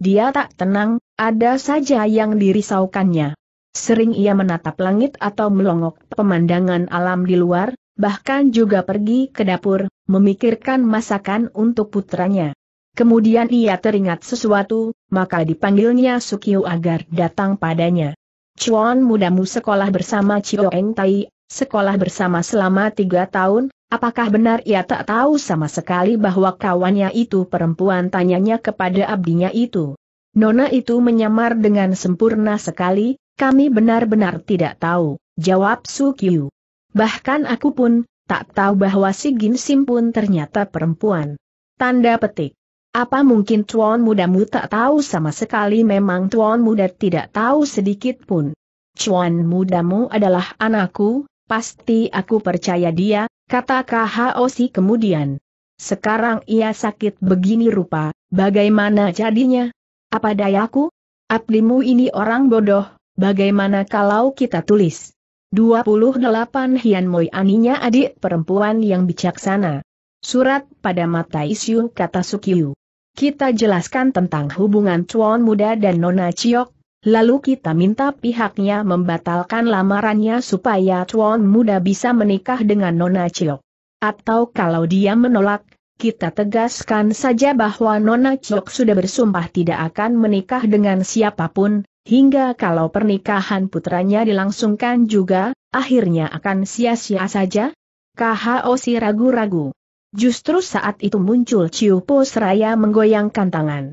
Dia tak tenang, ada saja yang dirisaukannya. Sering ia menatap langit atau melongok pemandangan alam di luar, bahkan juga pergi ke dapur, memikirkan masakan untuk putranya. Kemudian ia teringat sesuatu, maka dipanggilnya Sukiu agar datang padanya. Chuan mudamu sekolah bersama Chio Eng Tai, sekolah bersama selama tiga tahun, apakah benar ia tak tahu sama sekali bahwa kawannya itu perempuan tanyanya kepada abdinya itu. Nona itu menyamar dengan sempurna sekali, kami benar-benar tidak tahu, jawab Su Kyu. Bahkan aku pun, tak tahu bahwa si Gin pun ternyata perempuan. Tanda petik. Apa mungkin tuan mudamu tak tahu sama sekali memang tuan muda tidak tahu sedikit pun. Tuan mudamu adalah anakku, pasti aku percaya dia, kata KHOC kemudian. Sekarang ia sakit begini rupa, bagaimana jadinya? Apa dayaku? Abdimu ini orang bodoh, bagaimana kalau kita tulis? 28 Hian Moi Aninya adik perempuan yang bijaksana. Surat pada mata Isyu kata Sukyu. Kita jelaskan tentang hubungan Chuan muda dan Nona Chiok, lalu kita minta pihaknya membatalkan lamarannya supaya Chuan muda bisa menikah dengan Nona Chiok. Atau kalau dia menolak, kita tegaskan saja bahwa Nona Chok sudah bersumpah tidak akan menikah dengan siapapun, hingga kalau pernikahan putranya dilangsungkan juga, akhirnya akan sia-sia saja? KHO si ragu-ragu. Justru saat itu muncul Ciu Po Seraya menggoyangkan tangan.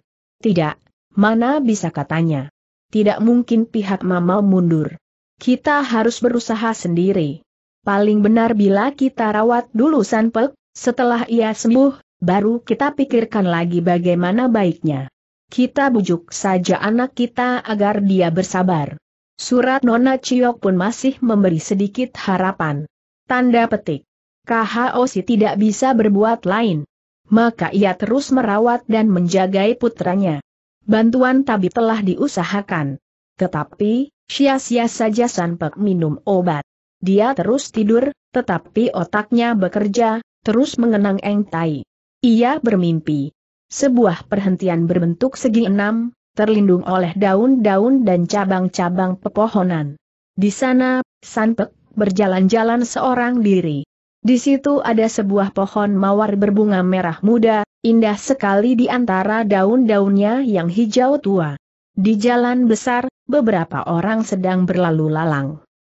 Tidak, mana bisa katanya. Tidak mungkin pihak Mama mundur. Kita harus berusaha sendiri. Paling benar bila kita rawat dulu Sanpek, setelah ia sembuh, baru kita pikirkan lagi bagaimana baiknya. Kita bujuk saja anak kita agar dia bersabar. Surat Nona Ciok pun masih memberi sedikit harapan. Tanda petik. KHOC tidak bisa berbuat lain. Maka ia terus merawat dan menjagai putranya. Bantuan tabi telah diusahakan. Tetapi, sia-sia saja Sanpek minum obat. Dia terus tidur, tetapi otaknya bekerja, terus mengenang Eng Tai. Ia bermimpi. Sebuah perhentian berbentuk segi enam, terlindung oleh daun-daun dan cabang-cabang pepohonan. Di sana, Sanpek berjalan-jalan seorang diri. Di situ ada sebuah pohon mawar berbunga merah muda, indah sekali di antara daun-daunnya yang hijau tua. Di jalan besar, beberapa orang sedang berlalu lalang.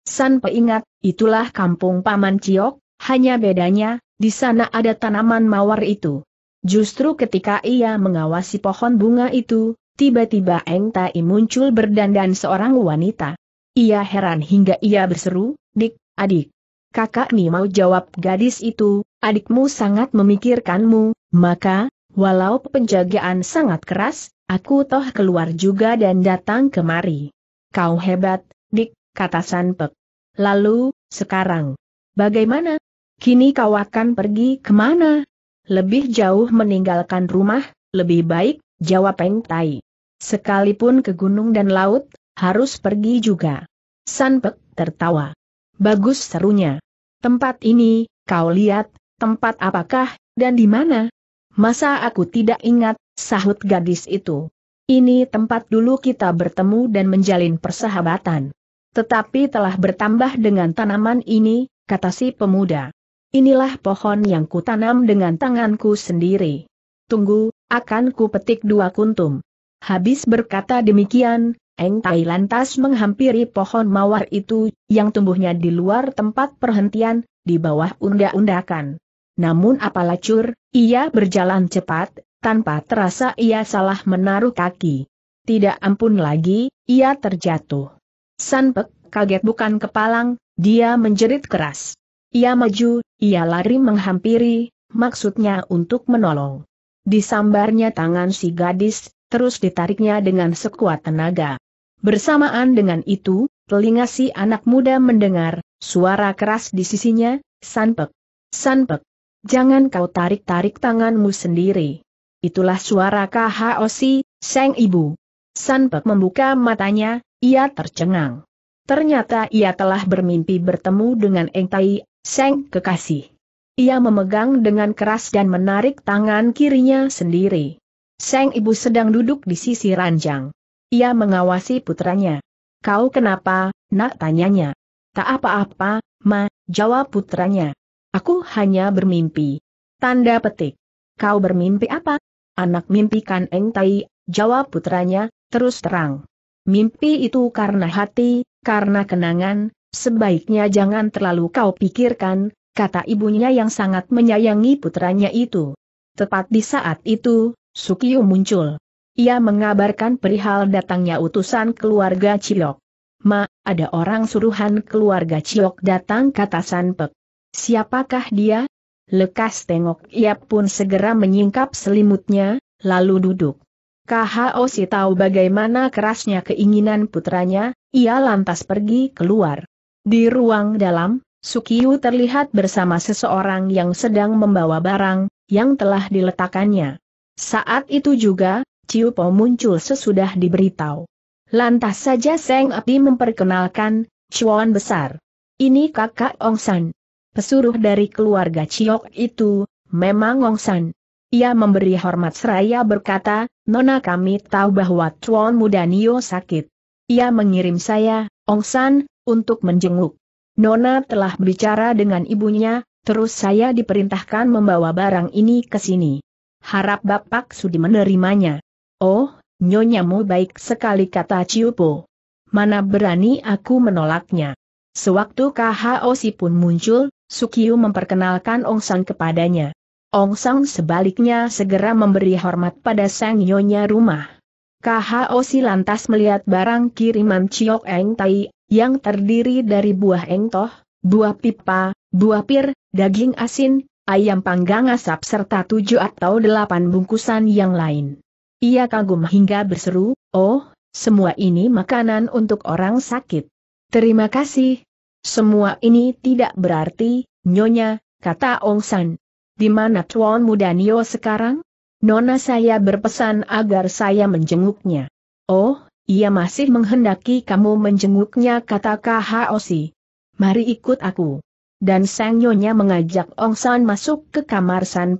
San ingat, itulah kampung Paman Ciok, hanya bedanya, di sana ada tanaman mawar itu. Justru ketika ia mengawasi pohon bunga itu, tiba-tiba Eng Tai muncul berdandan seorang wanita. Ia heran hingga ia berseru, Dik, adik. Kakak nih mau jawab gadis itu, adikmu sangat memikirkanmu, maka, walau penjagaan sangat keras, aku toh keluar juga dan datang kemari. Kau hebat, Dik, kata Sanpek. Lalu, sekarang, bagaimana, Kini kau akan pergi kemana? Lebih jauh meninggalkan rumah, lebih baik, jawab Peng Tai. Sekalipun ke gunung dan laut, harus pergi juga. San Pek tertawa. Bagus serunya. Tempat ini, kau lihat, tempat apakah, dan di mana? Masa aku tidak ingat, sahut gadis itu. Ini tempat dulu kita bertemu dan menjalin persahabatan. Tetapi telah bertambah dengan tanaman ini, kata si pemuda. Inilah pohon yang kutanam dengan tanganku sendiri. Tunggu, akan ku dua kuntum. Habis berkata demikian, Eng Tai lantas menghampiri pohon mawar itu, yang tumbuhnya di luar tempat perhentian, di bawah undak-undakan. Namun apalah cur, ia berjalan cepat, tanpa terasa ia salah menaruh kaki. Tidak ampun lagi, ia terjatuh. Sanpek kaget bukan kepalang, dia menjerit keras. Ia maju, ia lari menghampiri, maksudnya untuk menolong. Disambarnya tangan si gadis, terus ditariknya dengan sekuat tenaga. Bersamaan dengan itu, telinga si anak muda mendengar, suara keras di sisinya, Sanpek. Sanpek. Jangan kau tarik-tarik tanganmu sendiri. Itulah suara KHOC, Seng Ibu. Sanpek membuka matanya, ia tercengang. Ternyata ia telah bermimpi bertemu dengan Eng Tai Seng kekasih. Ia memegang dengan keras dan menarik tangan kirinya sendiri. Seng ibu sedang duduk di sisi ranjang. Ia mengawasi putranya. Kau kenapa, nak tanyanya. Tak apa-apa, ma, jawab putranya. Aku hanya bermimpi. Tanda petik. Kau bermimpi apa? Anak mimpikan Eng Tai, jawab putranya, terus terang. Mimpi itu karena hati, karena kenangan, Sebaiknya jangan terlalu kau pikirkan, kata ibunya yang sangat menyayangi putranya itu. Tepat di saat itu, Sukiyo muncul. Ia mengabarkan perihal datangnya utusan keluarga Ciok. Ma, ada orang suruhan keluarga Ciok datang kata Sanpek. Siapakah dia? Lekas tengok ia pun segera menyingkap selimutnya, lalu duduk. KHO si tahu bagaimana kerasnya keinginan putranya, ia lantas pergi keluar. Di ruang dalam, Sukiu terlihat bersama seseorang yang sedang membawa barang, yang telah diletakkannya. Saat itu juga, Ciupo muncul sesudah diberitahu. Lantas saja Seng Api memperkenalkan, Chuan Besar. Ini kakak Ong San. Pesuruh dari keluarga Ciok itu, memang Ong San. Ia memberi hormat seraya berkata, Nona kami tahu bahwa Chuan muda Nio sakit. Ia mengirim saya, Ong San, untuk menjenguk. Nona telah bicara dengan ibunya, terus saya diperintahkan membawa barang ini ke sini. Harap Bapak sudi menerimanya. Oh, nyonyamu baik sekali kata Ciupo. Mana berani aku menolaknya. Sewaktu KHO Si pun muncul, Sukiu memperkenalkan Ong Sang kepadanya. Ong Sang sebaliknya segera memberi hormat pada sang nyonya rumah. Kha Osi lantas melihat barang kiriman Chiok Eng Tai yang terdiri dari buah engtoh, buah pipa, buah pir, daging asin, ayam panggang asap serta tujuh atau delapan bungkusan yang lain. Ia kagum hingga berseru, oh, semua ini makanan untuk orang sakit. Terima kasih. Semua ini tidak berarti, Nyonya, kata Ong San. Di mana Tuan Muda Nio sekarang? Nona saya berpesan agar saya menjenguknya. Oh, ia masih menghendaki kamu menjenguknya kata Kahaosi. Mari ikut aku. Dan sang nyonya mengajak Ong San masuk ke kamar San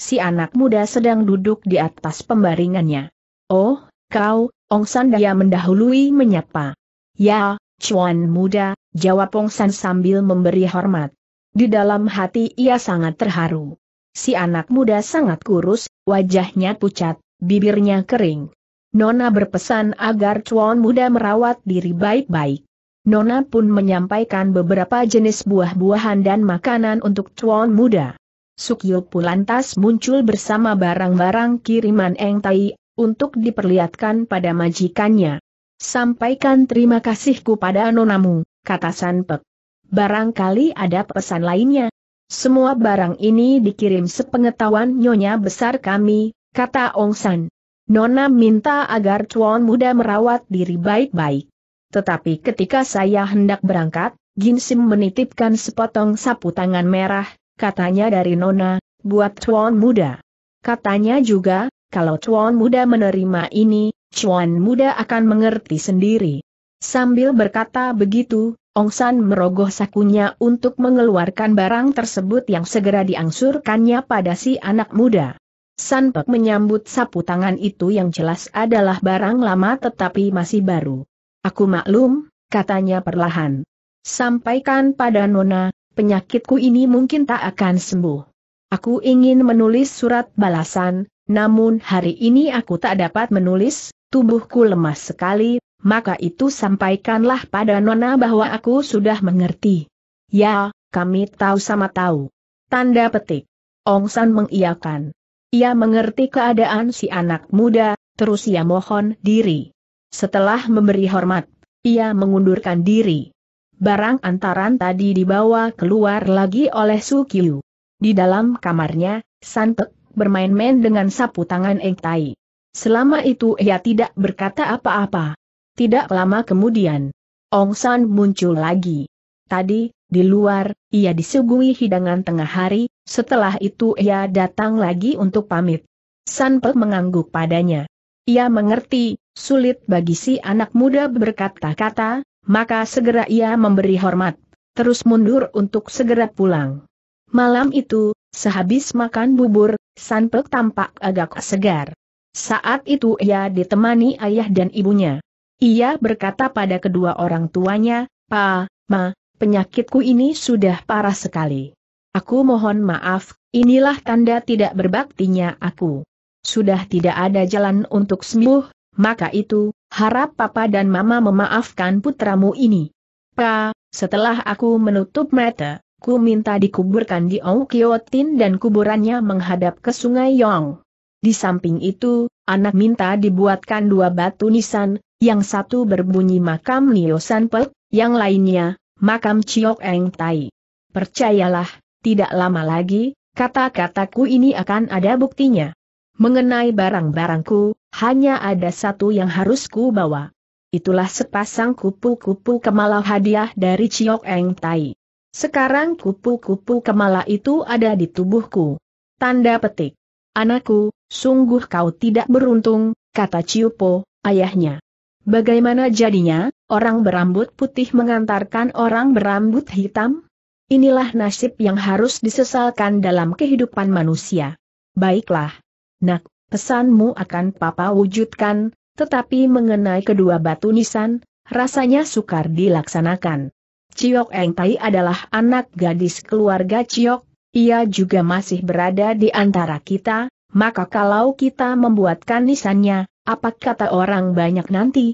Si anak muda sedang duduk di atas pembaringannya. Oh, kau, Ong San Daya mendahului menyapa. Ya, Cuan muda, jawab Ong San sambil memberi hormat. Di dalam hati ia sangat terharu. Si anak muda sangat kurus, wajahnya pucat, bibirnya kering. Nona berpesan agar cuan muda merawat diri baik-baik. Nona pun menyampaikan beberapa jenis buah-buahan dan makanan untuk cuan muda. Sukyul lantas muncul bersama barang-barang kiriman Eng Tai, untuk diperlihatkan pada majikannya. Sampaikan terima kasihku pada nonamu, kata Sanpek. Barangkali ada pesan lainnya. Semua barang ini dikirim sepengetahuan nyonya besar kami, kata Ong San. Nona minta agar Chuan muda merawat diri baik-baik. Tetapi ketika saya hendak berangkat, Ginsim menitipkan sepotong sapu tangan merah, katanya dari Nona, buat Chuan muda. Katanya juga, kalau Chuan muda menerima ini, Chuan muda akan mengerti sendiri. Sambil berkata begitu, Ong San merogoh sakunya untuk mengeluarkan barang tersebut yang segera diangsurkannya pada si anak muda. Sanpek menyambut sapu tangan itu yang jelas adalah barang lama tetapi masih baru. Aku maklum, katanya perlahan. Sampaikan pada Nona, penyakitku ini mungkin tak akan sembuh. Aku ingin menulis surat balasan, namun hari ini aku tak dapat menulis, tubuhku lemah sekali, maka itu sampaikanlah pada Nona bahwa aku sudah mengerti. Ya, kami tahu sama tahu. Tanda petik. Ong San mengiyakan. Ia mengerti keadaan si anak muda, terus ia mohon diri. Setelah memberi hormat, ia mengundurkan diri. Barang antaran tadi dibawa keluar lagi oleh Sukyu. Di dalam kamarnya, Santek bermain-main dengan sapu tangan Tai. Selama itu ia tidak berkata apa-apa. Tidak lama kemudian, Ong San muncul lagi. Tadi, di luar, ia disuguhi hidangan tengah hari, setelah itu ia datang lagi untuk pamit. Sanpe mengangguk padanya. Ia mengerti, sulit bagi si anak muda berkata-kata, maka segera ia memberi hormat, terus mundur untuk segera pulang. Malam itu, sehabis makan bubur, Sanpe tampak agak segar. Saat itu ia ditemani ayah dan ibunya. Ia berkata pada kedua orang tuanya, Pa, Ma, penyakitku ini sudah parah sekali. Aku mohon maaf, inilah tanda tidak berbaktinya aku. Sudah tidak ada jalan untuk sembuh, maka itu, harap papa dan mama memaafkan putramu ini. Pa, setelah aku menutup mata, ku minta dikuburkan di Ong Kiotin dan kuburannya menghadap ke sungai Yong. Di samping itu, anak minta dibuatkan dua batu nisan, yang satu berbunyi makam Nio Sanpe, yang lainnya, makam Chiok Eng Tai. Percayalah, tidak lama lagi, kata-kataku ini akan ada buktinya. Mengenai barang-barangku, hanya ada satu yang harus ku bawa. Itulah sepasang kupu-kupu kemala hadiah dari Chiok Eng Tai. Sekarang kupu-kupu kemala itu ada di tubuhku. Tanda petik. Anakku, sungguh kau tidak beruntung, kata Ciupo, ayahnya. Bagaimana jadinya, orang berambut putih mengantarkan orang berambut hitam? Inilah nasib yang harus disesalkan dalam kehidupan manusia. Baiklah. Nak, pesanmu akan papa wujudkan, tetapi mengenai kedua batu nisan, rasanya sukar dilaksanakan. Ciok Eng Tai adalah anak gadis keluarga Ciok, ia juga masih berada di antara kita, maka kalau kita membuatkan nisannya, apa kata orang banyak nanti?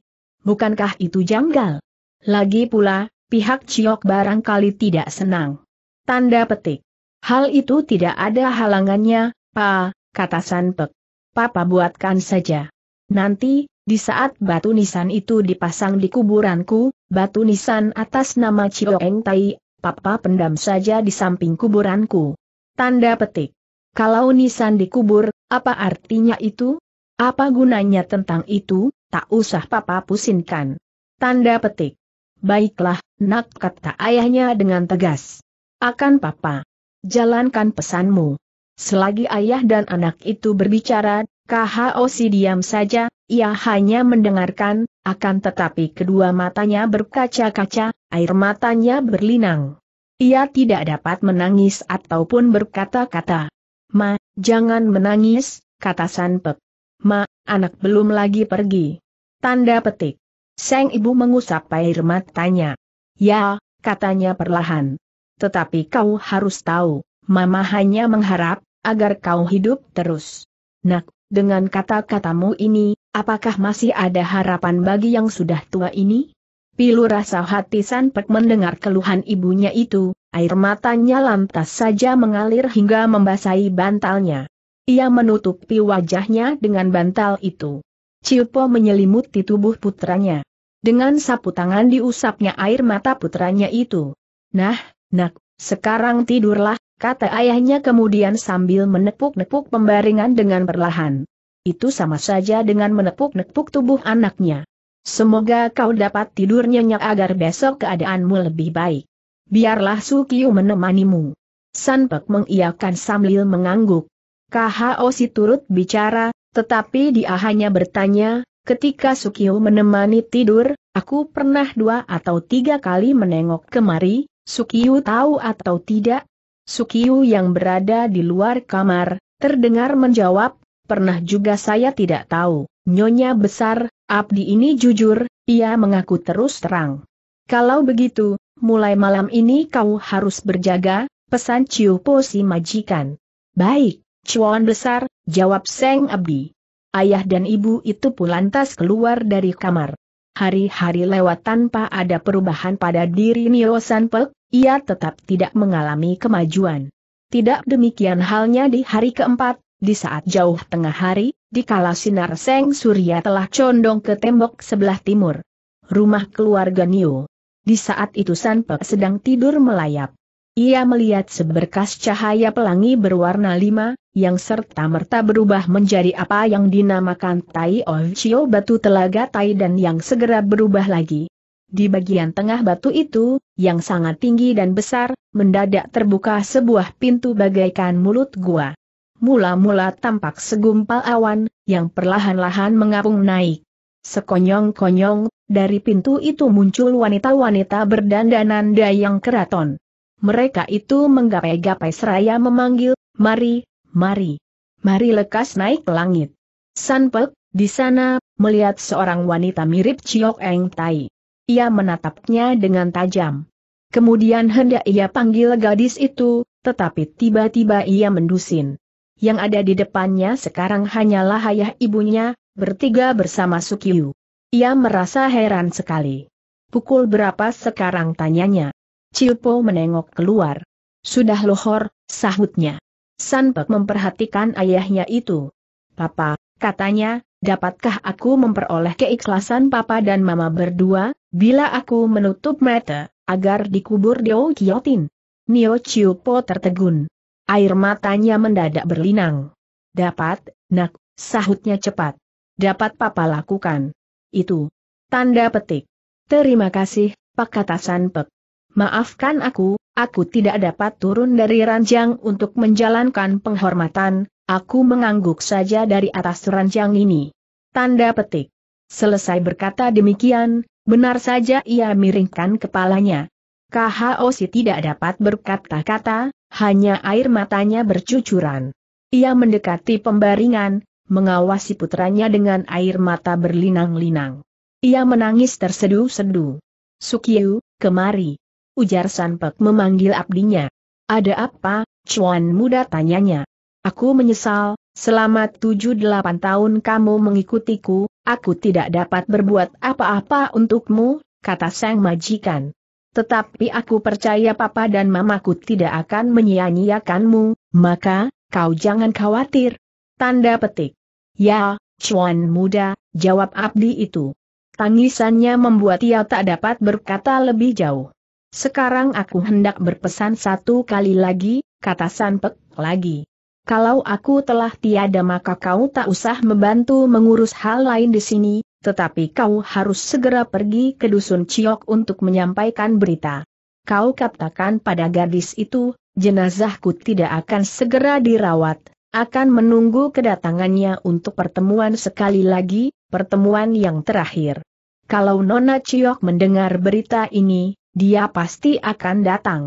Bukankah itu janggal? Lagi pula, pihak Ciok barangkali tidak senang. Tanda petik. Hal itu tidak ada halangannya, Pa, kata Sanpek. Papa buatkan saja. Nanti, di saat batu nisan itu dipasang di kuburanku, batu nisan atas nama Cioeng Tai, Papa pendam saja di samping kuburanku. Tanda petik. Kalau nisan dikubur, apa artinya itu? Apa gunanya tentang itu, tak usah papa pusingkan. Tanda petik. Baiklah, Nak kata ayahnya dengan tegas. Akan papa. Jalankan pesanmu. Selagi ayah dan anak itu berbicara, KHOC diam saja, ia hanya mendengarkan, akan tetapi kedua matanya berkaca-kaca, air matanya berlinang. Ia tidak dapat menangis ataupun berkata-kata. Ma, jangan menangis, kata Sanpek. Ma, anak belum lagi pergi. Tanda petik. Seng ibu mengusap air matanya. Ya, katanya perlahan. Tetapi kau harus tahu, Mama hanya mengharap, agar kau hidup terus. Nak, dengan kata-katamu ini, apakah masih ada harapan bagi yang sudah tua ini? Pilu rasa hati Sanpek mendengar keluhan ibunya itu, air matanya lantas saja mengalir hingga membasahi bantalnya. Ia menutupi wajahnya dengan bantal itu. Cilpo menyelimuti tubuh putranya. Dengan sapu tangan diusapnya air mata putranya itu. Nah, nak, sekarang tidurlah, kata ayahnya kemudian sambil menepuk-nepuk pembaringan dengan perlahan. Itu sama saja dengan menepuk-nepuk tubuh anaknya. Semoga kau dapat tidur nyenyak agar besok keadaanmu lebih baik. Biarlah Sukiu menemanimu. Sanpek mengiyakan sambil mengangguk. KHO si turut bicara, tetapi dia hanya bertanya, Ketika Sukio menemani tidur, aku pernah dua atau tiga kali menengok kemari, Sukio tahu atau tidak? Sukio yang berada di luar kamar, terdengar menjawab, pernah juga saya tidak tahu. Nyonya besar, Abdi ini jujur, ia mengaku terus terang. Kalau begitu, mulai malam ini kau harus berjaga, pesan Po si majikan. Baik, Cuan besar, jawab Seng Abdi. Ayah dan ibu itu pun lantas keluar dari kamar. Hari-hari lewat tanpa ada perubahan pada diri Nio Sanpek, ia tetap tidak mengalami kemajuan. Tidak demikian halnya di hari keempat, di saat jauh tengah hari, di kala sinar seng surya telah condong ke tembok sebelah timur. Rumah keluarga Nio. Di saat itu Sanpek sedang tidur melayap. Ia melihat seberkas cahaya pelangi berwarna lima, yang serta-merta berubah menjadi apa yang dinamakan Tai Ochio batu telaga Tai dan yang segera berubah lagi. Di bagian tengah batu itu, yang sangat tinggi dan besar, mendadak terbuka sebuah pintu bagaikan mulut gua. Mula-mula tampak segumpal awan, yang perlahan-lahan mengapung naik. Sekonyong-konyong, dari pintu itu muncul wanita-wanita berdandanan dayang keraton mereka itu menggapai-gapai seraya memanggil, mari, mari, mari lekas naik ke langit. Sanpek, di sana, melihat seorang wanita mirip Chiok Eng Tai. Ia menatapnya dengan tajam. Kemudian hendak ia panggil gadis itu, tetapi tiba-tiba ia mendusin. Yang ada di depannya sekarang hanyalah ayah ibunya, bertiga bersama Sukiyu. Ia merasa heran sekali. Pukul berapa sekarang tanyanya. Cilpo menengok keluar. Sudah lohor, sahutnya. Sanpek memperhatikan ayahnya itu. Papa, katanya, dapatkah aku memperoleh keikhlasan papa dan mama berdua, bila aku menutup mata, agar dikubur di Okiotin? Nio Cilpo tertegun. Air matanya mendadak berlinang. Dapat, nak, sahutnya cepat. Dapat papa lakukan. Itu. Tanda petik. Terima kasih, Pak kata Sanpek. Maafkan aku, aku tidak dapat turun dari ranjang untuk menjalankan penghormatan, aku mengangguk saja dari atas ranjang ini. Tanda petik. Selesai berkata demikian, benar saja ia miringkan kepalanya. KHOC tidak dapat berkata-kata, hanya air matanya bercucuran. Ia mendekati pembaringan, mengawasi putranya dengan air mata berlinang-linang. Ia menangis terseduh-seduh. Sukiyu, kemari ujar Sanpek memanggil abdinya. Ada apa, cuan muda tanyanya. Aku menyesal, selama tujuh delapan tahun kamu mengikutiku, aku tidak dapat berbuat apa-apa untukmu, kata sang majikan. Tetapi aku percaya papa dan mamaku tidak akan menyia-nyiakanmu, maka, kau jangan khawatir. Tanda petik. Ya, cuan muda, jawab abdi itu. Tangisannya membuat ia tak dapat berkata lebih jauh. Sekarang aku hendak berpesan satu kali lagi, kata Sanpek lagi. Kalau aku telah tiada maka kau tak usah membantu mengurus hal lain di sini, tetapi kau harus segera pergi ke dusun Ciok untuk menyampaikan berita. Kau katakan pada gadis itu, jenazahku tidak akan segera dirawat, akan menunggu kedatangannya untuk pertemuan sekali lagi, pertemuan yang terakhir. Kalau Nona Ciok mendengar berita ini, dia pasti akan datang.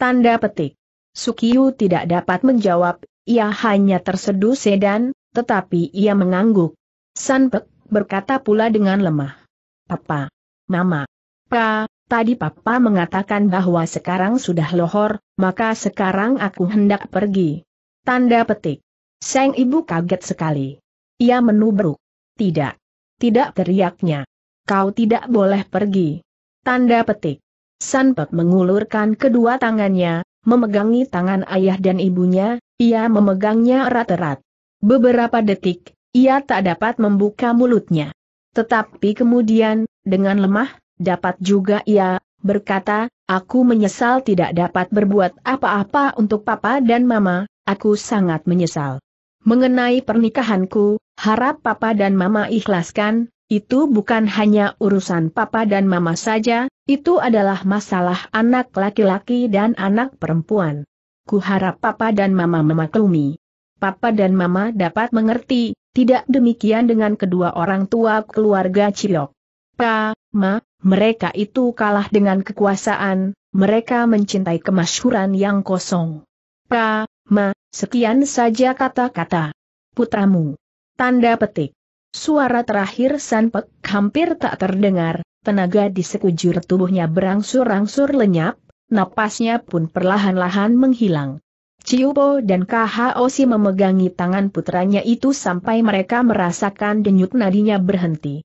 Tanda petik. Sukiyu tidak dapat menjawab, ia hanya terseduh sedan, tetapi ia mengangguk. Sanpek berkata pula dengan lemah. Papa. Mama. Pa, tadi papa mengatakan bahwa sekarang sudah lohor, maka sekarang aku hendak pergi. Tanda petik. Sang ibu kaget sekali. Ia menubruk. Tidak. Tidak teriaknya. Kau tidak boleh pergi. Tanda petik. Sanpek mengulurkan kedua tangannya, memegangi tangan ayah dan ibunya, ia memegangnya erat-erat. Beberapa detik, ia tak dapat membuka mulutnya. Tetapi kemudian, dengan lemah, dapat juga ia berkata, aku menyesal tidak dapat berbuat apa-apa untuk papa dan mama, aku sangat menyesal. Mengenai pernikahanku, harap papa dan mama ikhlaskan, itu bukan hanya urusan papa dan mama saja, itu adalah masalah anak laki-laki dan anak perempuan. Kuharap papa dan mama memaklumi. Papa dan mama dapat mengerti, tidak demikian dengan kedua orang tua keluarga Ciok. Pa, ma, mereka itu kalah dengan kekuasaan, mereka mencintai kemasyhuran yang kosong. Pa, ma, sekian saja kata-kata. Putramu. Tanda petik. Suara terakhir Sanpek hampir tak terdengar, tenaga di sekujur tubuhnya berangsur-angsur lenyap, napasnya pun perlahan-lahan menghilang. Ciupo dan Kahaosi memegangi tangan putranya itu sampai mereka merasakan denyut nadinya berhenti.